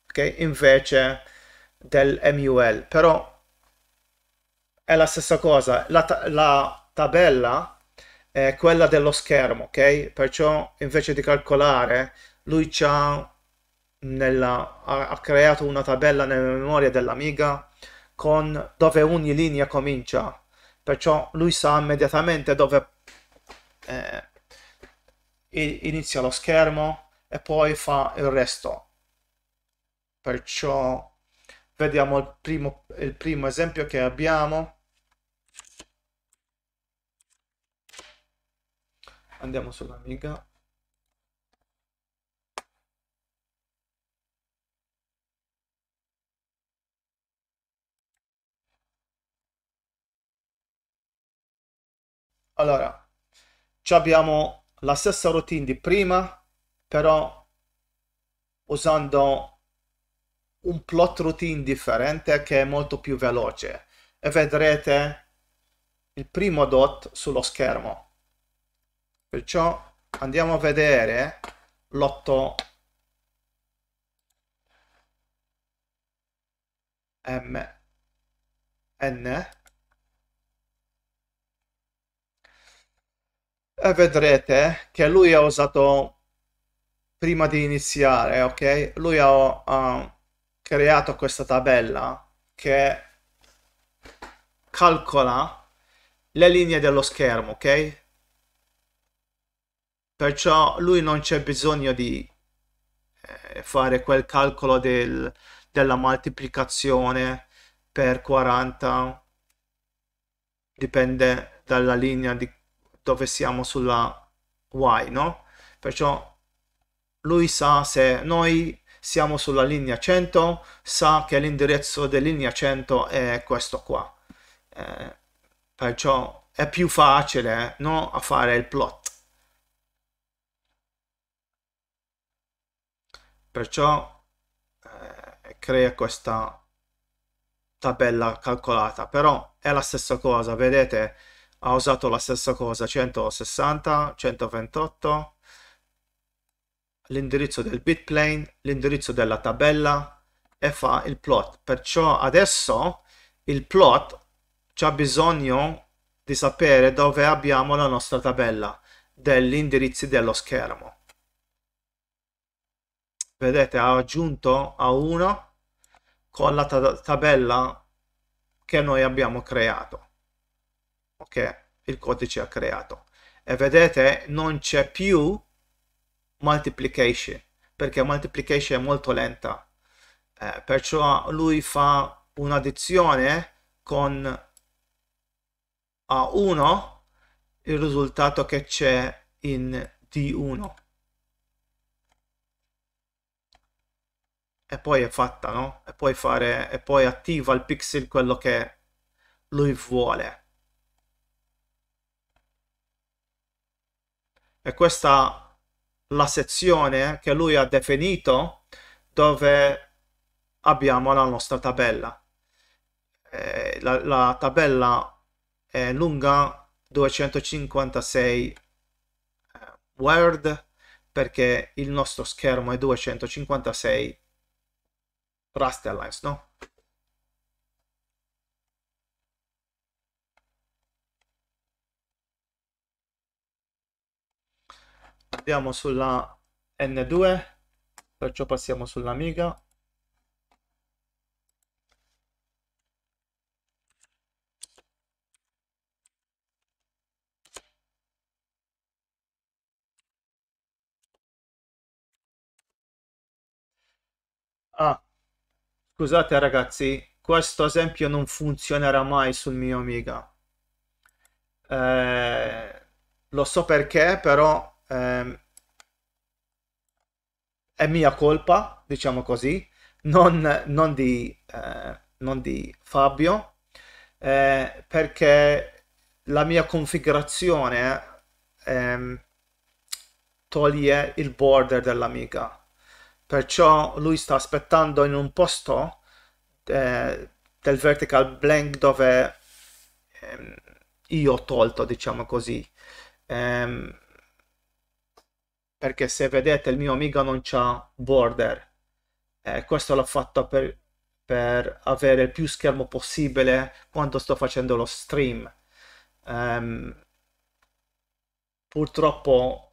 ok? Invece del MUL, però è la stessa cosa, la, ta la tabella è quella dello schermo, ok? Perciò invece di calcolare lui ha, nella, ha, ha creato una tabella nella memoria dell'Amiga con dove ogni linea comincia, perciò lui sa immediatamente dove eh, inizia lo schermo e poi fa il resto perciò vediamo il primo, il primo esempio che abbiamo andiamo sull'amiga Allora, abbiamo la stessa routine di prima, però usando un plot routine differente che è molto più veloce e vedrete il primo dot sullo schermo. Perciò andiamo a vedere l'8 mn e vedrete che lui ha usato prima di iniziare, ok? Lui ha, ha creato questa tabella che calcola le linee dello schermo, ok? Perciò lui non c'è bisogno di eh, fare quel calcolo del, della moltiplicazione per 40, dipende dalla linea di dove siamo sulla y, no? Perciò lui sa se noi siamo sulla linea 100, sa che l'indirizzo della linea 100 è questo qua. Eh, perciò è più facile no, a fare il plot. Perciò eh, crea questa tabella calcolata, però è la stessa cosa, vedete? ha usato la stessa cosa 160 128 l'indirizzo del bitplane l'indirizzo della tabella e fa il plot perciò adesso il plot c'ha bisogno di sapere dove abbiamo la nostra tabella degli indirizzi dello schermo vedete ha aggiunto a 1 con la tabella che noi abbiamo creato che il codice ha creato e vedete non c'è più multiplication perché multiplication è molto lenta eh, perciò lui fa un'addizione con A1 il risultato che c'è in D1 e poi è fatta no e poi fare e poi attiva il pixel quello che lui vuole è questa la sezione che lui ha definito dove abbiamo la nostra tabella. Eh, la, la tabella è lunga 256 eh, word perché il nostro schermo è 256 raster lines, no? andiamo sulla N2, perciò passiamo sull'Amiga. Ah, scusate ragazzi, questo esempio non funzionerà mai sul mio Amiga. Eh, lo so perché, però eh, è mia colpa, diciamo così, non, non, di, eh, non di, Fabio, eh, perché la mia configurazione ehm, toglie il border dell'amiga. Perciò lui sta aspettando in un posto eh, del vertical blank dove ehm, io ho tolto, diciamo così. Ehm, perché se vedete il mio amico non c'ha border eh, questo l'ho fatto per, per, avere il più schermo possibile quando sto facendo lo stream um, purtroppo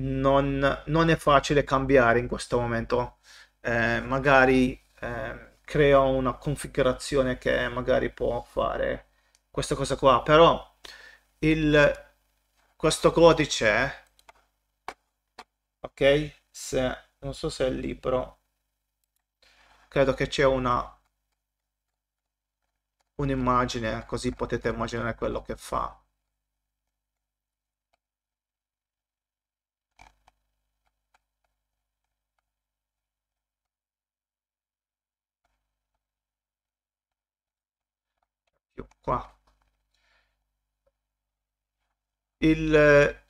non, non, è facile cambiare in questo momento eh, magari eh, creo una configurazione che magari può fare questa cosa qua però il, questo codice ok se non so se è libro credo che c'è una un'immagine così potete immaginare quello che fa qua il,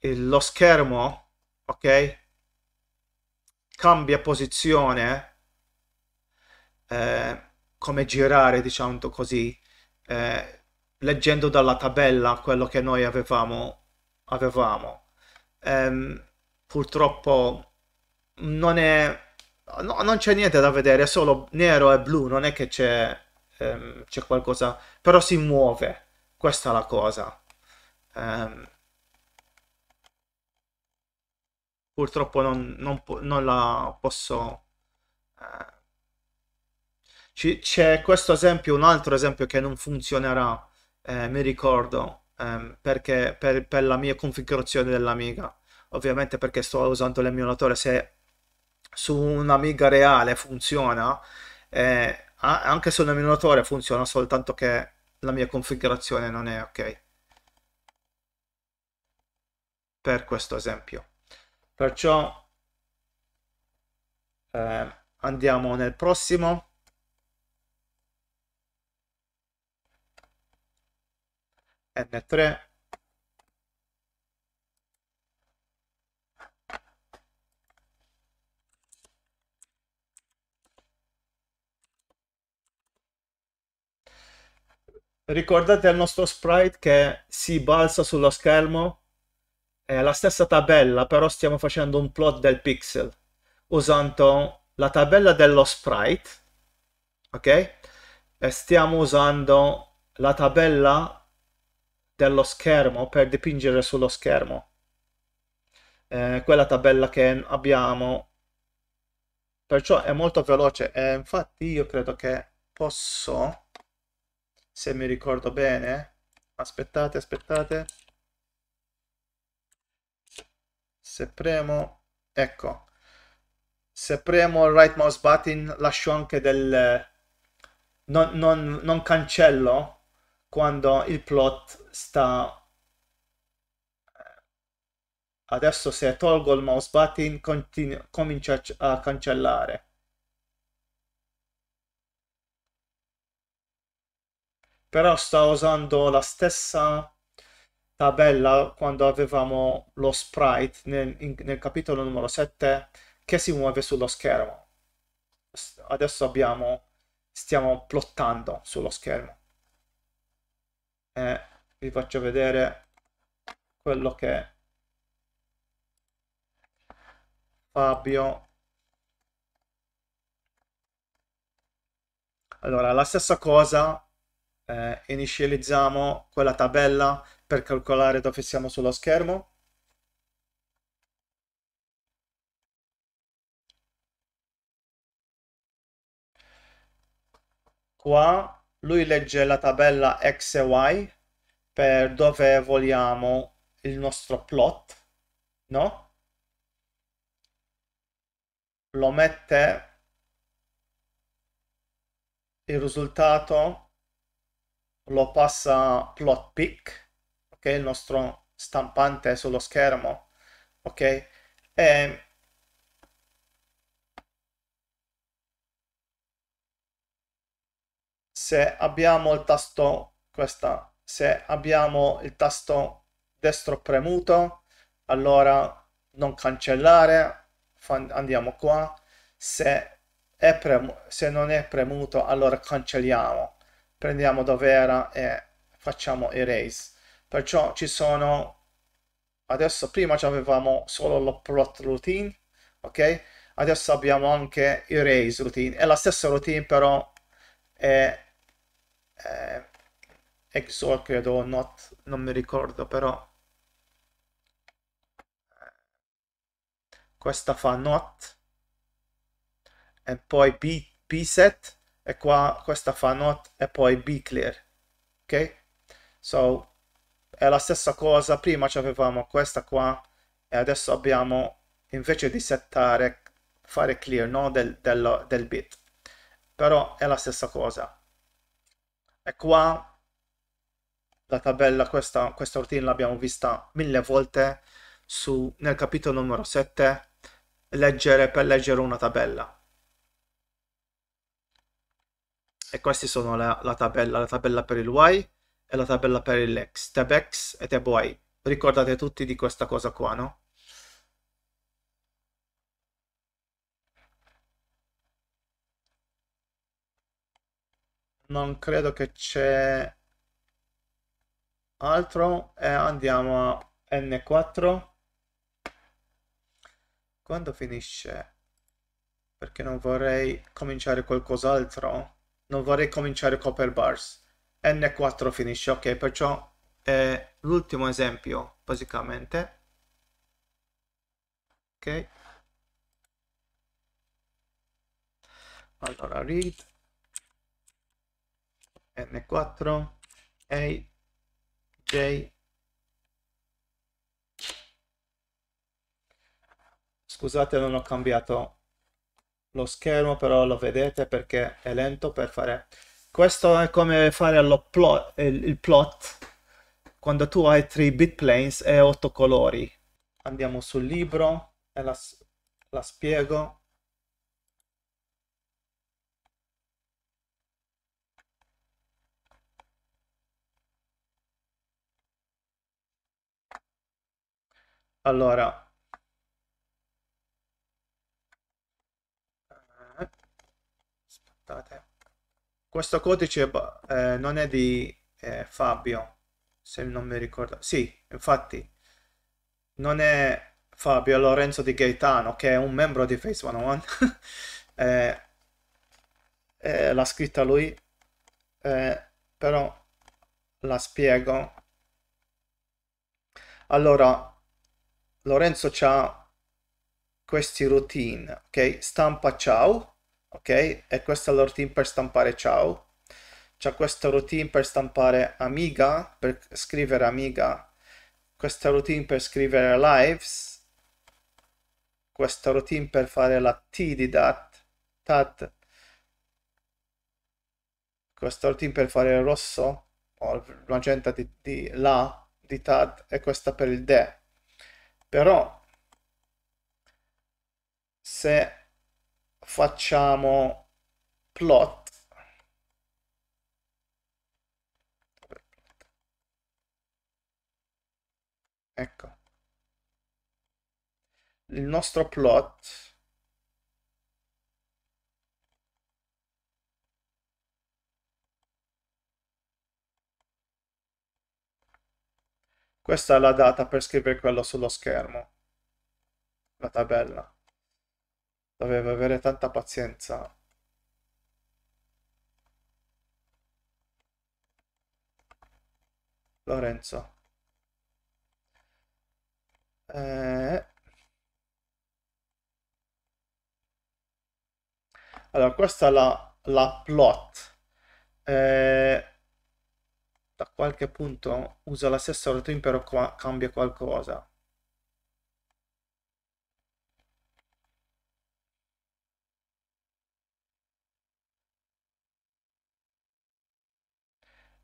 il, lo schermo ok? Cambia posizione eh, come girare, diciamo così, eh, leggendo dalla tabella quello che noi avevamo. avevamo. Ehm, purtroppo non è... No, non c'è niente da vedere, è solo nero e blu, non è che c'è, ehm, c'è qualcosa... però si muove, questa è la cosa. Ehm, purtroppo non, non, non la posso... Eh. c'è questo esempio, un altro esempio che non funzionerà, eh, mi ricordo, ehm, perché per, per, la mia configurazione dell'Amiga. Ovviamente perché sto usando l'emulatore, se su un'Amiga reale funziona, eh, anche su un emulatore funziona, soltanto che la mia configurazione non è ok. Per questo esempio perciò eh, andiamo nel prossimo n3 ricordate il nostro sprite che si balza sullo schermo è la stessa tabella, però stiamo facendo un plot del pixel usando la tabella dello sprite, ok? E stiamo usando la tabella dello schermo per dipingere sullo schermo. Eh, quella tabella che abbiamo perciò è molto veloce e infatti io credo che posso se mi ricordo bene aspettate aspettate se premo ecco se premo il right mouse button lascio anche del non, non, non cancello quando il plot sta eh, adesso se tolgo il mouse button continu- comincia a cancellare però sto usando la stessa tabella quando avevamo lo sprite nel, in, nel capitolo numero 7 che si muove sullo schermo. Adesso abbiamo, stiamo plottando sullo schermo. E vi faccio vedere quello che Fabio. Allora, la stessa cosa, eh, inizializziamo quella tabella per calcolare dove siamo sullo schermo. Qua lui legge la tabella x e y per dove vogliamo il nostro plot, no? Lo mette il risultato, lo passa plot pick che è il nostro stampante sullo schermo, ok? E se abbiamo il tasto, questa, se abbiamo il tasto destro premuto, allora non cancellare, andiamo qua, se, se non è premuto allora cancelliamo, prendiamo dove era e facciamo erase perciò ci sono adesso prima avevamo solo la plot routine ok adesso abbiamo anche erase routine è la stessa routine però è, è XOR credo not non mi ricordo però questa fa not e poi b, b set e qua questa fa not e poi b clear ok so è la stessa cosa, prima avevamo questa qua e adesso abbiamo, invece di settare, fare clear no? del, del, del bit, però è la stessa cosa. E qua la tabella, questa, questa routine l'abbiamo vista mille volte su, nel capitolo numero 7, leggere per leggere una tabella. E queste sono la, la tabella, la tabella per il y, è la tabella per il x, tab x e tab y. Ricordate tutti di questa cosa qua, no? Non credo che c'è altro e andiamo a n4 quando finisce perché non vorrei cominciare qualcos'altro non vorrei cominciare copper bars n4 finisce ok perciò è eh, l'ultimo esempio basicamente ok allora read n4 a j scusate non ho cambiato lo schermo però lo vedete perché è lento per fare questo è come fare plot, il plot quando tu hai 3 bit planes e 8 colori. Andiamo sul libro e la, la spiego. Allora, eh, aspettate. Questo codice boh, eh, non è di eh, Fabio, se non mi ricordo. Sì, infatti, non è Fabio Lorenzo di Gaetano, che è un membro di Face 101. eh, eh, l'ha scritta lui, eh, però la spiego. Allora, Lorenzo ha questi routine, ok? Stampa ciao ok? E questa è la routine per stampare ciao. C'è questa routine per stampare amiga, per scrivere amiga. Questa routine per scrivere lives. Questa routine per fare la T di dat, tat. Questa routine per fare il rosso, o magenta di, di la, di tat, e questa per il de. Però, se facciamo plot ecco il nostro plot Questa è la data per scrivere quello sullo schermo, la tabella. Doveva avere tanta pazienza. Lorenzo. Eh... Allora, questa è la, la plot. Eh da qualche punto usa la stessa routine però qua cambia qualcosa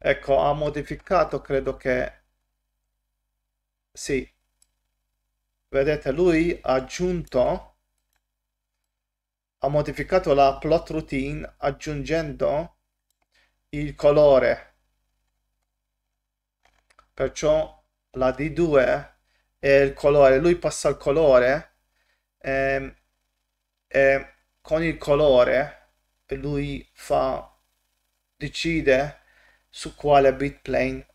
ecco ha modificato credo che sì vedete lui ha aggiunto ha modificato la plot routine aggiungendo il colore perciò la d2 è il colore lui passa il colore e, ehm, e con il colore lui fa decide su quale bitplane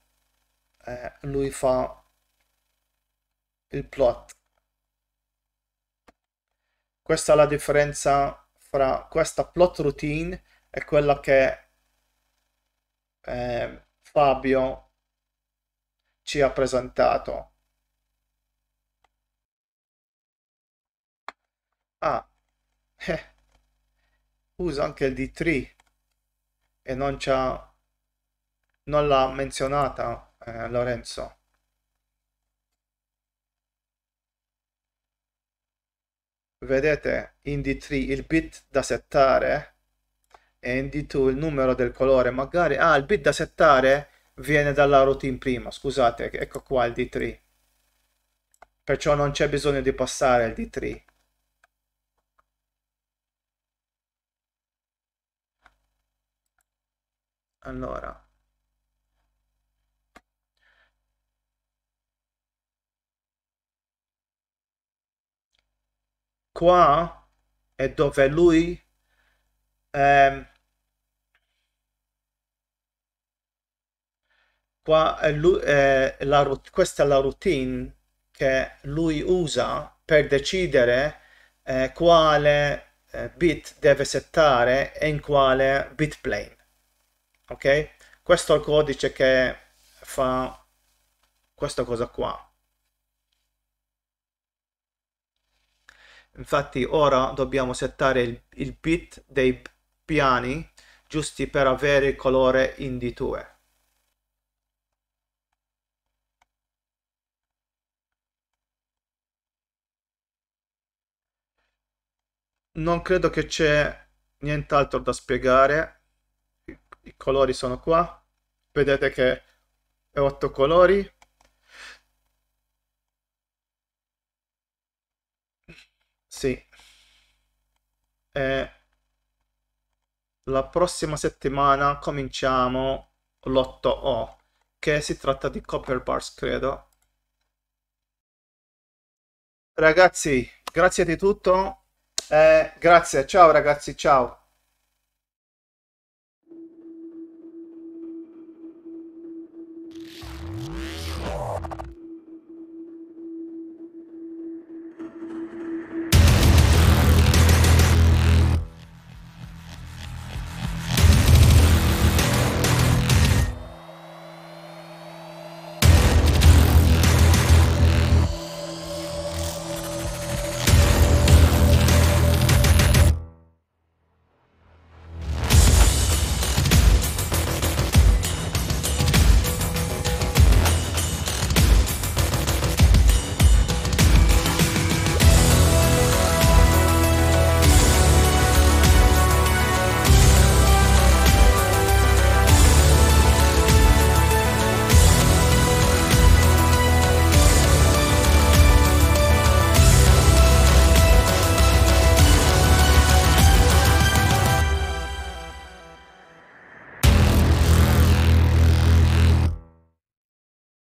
eh, lui fa il plot questa è la differenza fra questa plot routine e quella che eh, Fabio ci ha presentato ah eh, usa anche il D3 e non c'ha non l'ha menzionata eh, Lorenzo. Vedete in D3 il bit da settare e in D2 il numero del colore. Magari, ah, il bit da settare viene dalla routine prima, scusate, ecco qua il D3. Perciò non c'è bisogno di passare il D3. Allora. qua è dove lui eh, qua è lui, eh, la, questa è la routine che lui usa per decidere eh, quale eh, bit deve settare e in quale bit plane ok questo è il codice che fa questa cosa qua Infatti ora dobbiamo settare il, il bit dei piani giusti per avere il colore in D2. non credo che c'è nient'altro da spiegare I, colori sono qua vedete che è otto colori Sì. Eh, la prossima settimana cominciamo l'8O, che si tratta di Copper Bars, credo. Ragazzi, grazie di tutto. Eh, grazie, ciao ragazzi, ciao.